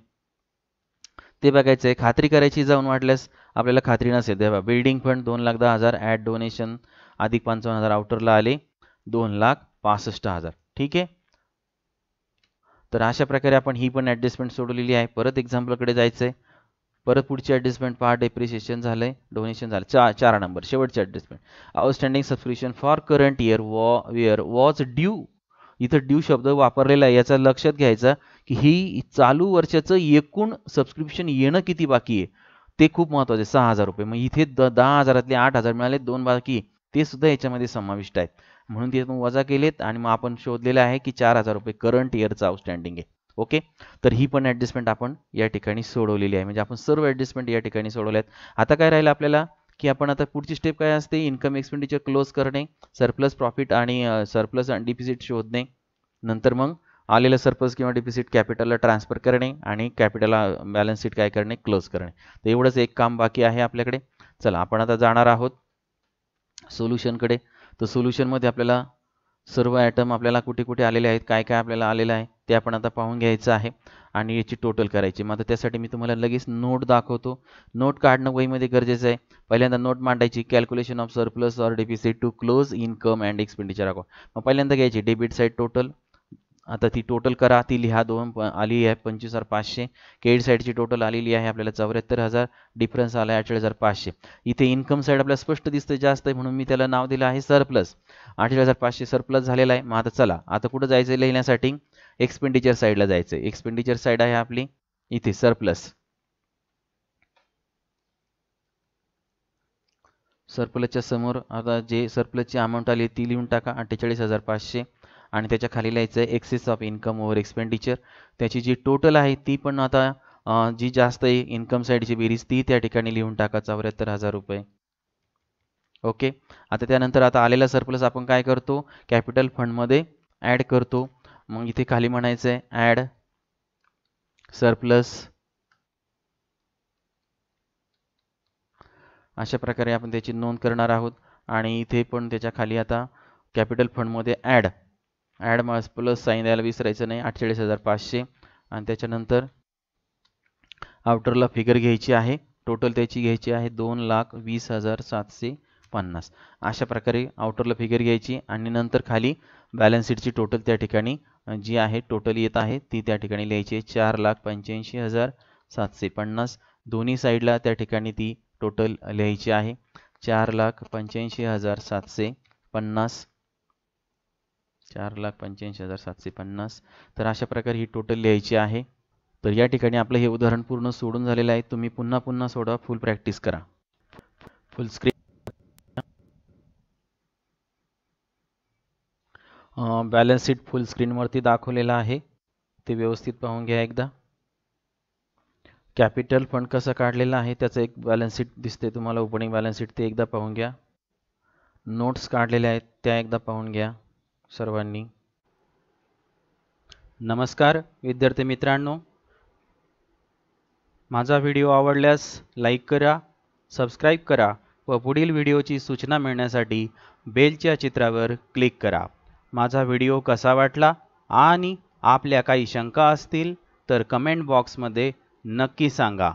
ते बघायचं आहे खात्री करायची जाऊन वाटल्यास आपल्याला खात्री नसेल तेव्हा बिल्डिंग फंड दोन लाख दहा हजार ॲड डोनेशन अधिक पंचावन्न हजार आउटरला आले दोन लाख पासष्ट हजार ठीक आहे तर अशा प्रकारे आपण ही पण ॲडजस्टमेंट सोडवलेली आहे परत एक्झाम्पलकडे जायचं आहे परत पुढची ॲडजस्टमेंट पहा डेप्रिसिएशन झालं आहे डोनेशन झालं चा चार नंबर शेवटचे adjustment outstanding subscription for current year was year was due इथं ड्यू शब्द वापरलेला आहे याचा लक्षात घ्यायचा की ही चालू वर्षाचं एकूण सबस्क्रिप्शन येणं किती बाकी आहे ते खूप महत्त्वाचे सहा हजार रुपये मग इथे द दहा हजारातले आठ हजार मिळाले दोन बाकी ते सुद्धा याच्यामध्ये समाविष्ट आहेत म्हणून ते वजा केलेत आणि मग आपण शोधलेलं आहे की चार हजार रुपये करंट इयरचं आउटस्टँडिंग आहे ओके तर ही पण ॲडजस्टमेंट आपण या ठिकाणी सोडवलेली आहे म्हणजे आपण सर्व ॲडजस्टमेंट या ठिकाणी सोडवल्यात आता काय राहिलं आपल्याला की आपण आता पुढची स्टेप काय असते इन्कम एक्सपेंडिचर क्लोज करणे सरप्लस प्रॉफिट आणि सरप्लस आणि डिपिजिट शोधणे नंतर मग आलेलं सरप्लस किंवा डिपिसिट कॅपिटलला ट्रान्सफर करणे आणि कॅपिटलला बॅलन्स शीट काय करणे क्लोज करणे तर एवढंच एक काम बाकी आहे आपल्याकडे चला आपण आता जाणार आहोत सोल्युशनकडे तर सोल्युशनमध्ये आपल्याला सर्व ॲटम आपल्याला कुठे कुठे आलेले आहेत काय काय आपल्याला आलेलं आहे ते आपण आता पाहून घ्यायचं आहे आणि याची टोटल करायची मग त्यासाठी मी तुम्हाला लगेच नोट दाखवतो नोट काढणं वहीमध्ये गरजेचं आहे पहिल्यांदा नोट मांडायची calculation of surplus or deficit to close income and expenditure account मग पहिल्यांदा घ्यायची डेबिट साईड टोटल आता ती टोटल करा ती लिहा दोन आली आहे पंचवीस हजार पाचशे केड साईडची टोटल आलेली आहे आपल्याला चौऱ्याहत्तर हजार डिफरन्स आला आहे अठरा हजार पाचशे इथे इन्कम साईड आपल्याला स्पष्ट दिसतं जास्त आहे म्हणून मी त्याला नाव दिलं आहे सरप्लस अठरा हजार पाचशे सरप्लस झालेला आहे मग आता चला आता कुठं जायचं लिहिण्यासाठी एक्सपेंडिचर साईडला जायचं एक्सपेंडिचर साईड आहे आपली इथे सरप्लस सरप्लसच्या समोर आता जे सरप्लसची अमाऊंट आली ती लिहून टाका अठ्ठेचाळीस हजार पाचशे आणि त्याच्या खाली लिहायचं आहे excess of income over expenditure त्याची जी टोटल आहे ती पण आता जी जास्त आहे इन्कम साईडची बेरीज ती त्या ठिकाणी लिहून टाका चौऱ्याहत्तर हजार रुपये ओके आता त्यानंतर आता आलेला सरप्लस आपण काय करतो कॅपिटल फंडमध्ये ॲड करतो मग इथे खाली म्हणायचं आहे ॲड सरप्लस अशा प्रकारे आपण त्याची नोंद करणार आहोत आणि इथे पण त्याच्या खाली आता कॅपिटल फंडमध्ये ॲड ॲड प्लस साईन द्यायला विसरायचं नाही अठ्ठेचाळीस हजार पाचशे आणि त्याच्यानंतर आउटरला फिगर घ्यायची आहे टोटल त्याची घ्यायची आहे दोन लाख वीस हजार सातशे पन्नास अशा प्रकारे आउटरला फिगर घ्यायची आणि नंतर खाली बॅलन्स शीटची टोटल त्या ठिकाणी जी आहे टोटल येत आहे ती त्या ठिकाणी लिहायची आहे चार लाख पंच्याऐंशी हजार सातशे पन्नास दोन्ही साईडला त्या ठिकाणी ती टोटल लिहायची आहे चार लाख पंच्याऐंशी हजार सातशे पन्नास चार लाख पंच्याऐंशी हजार सातशे पन्नास तर अशा प्रकारे ही टोटल लिहायची आहे तर या ठिकाणी आपलं हे उदाहरण पूर्ण सोडून झालेलं आहे तुम्ही पुन्हा पुन्हा सोडवा फुल प्रॅक्टिस करा full screen balance sheet full स्क्रीनवरती दाखवलेला आहे ते व्यवस्थित पाहून घ्या एकदा कॅपिटल फंड कसा काढलेला आहे त्याचं एक बॅलन्स शीट दिसते तुम्हाला ओपनिंग बॅलन्स शीट ते एकदा पाहून घ्या नोट्स काढलेल्या आहेत त्या एकदा पाहून घ्या सर्वांनी नमस्कार विद्यार्थी मित्रांनो माझा व्हिडिओ आवडल्यास लाईक करा सबस्क्राईब करा व पुढील व्हिडिओची सूचना मिळण्यासाठी बेलच्या चित्रावर क्लिक करा माझा व्हिडिओ कसा वाटला आणि आपल्या काही शंका असतील तर कमेंट बॉक्समध्ये नक्की सांगा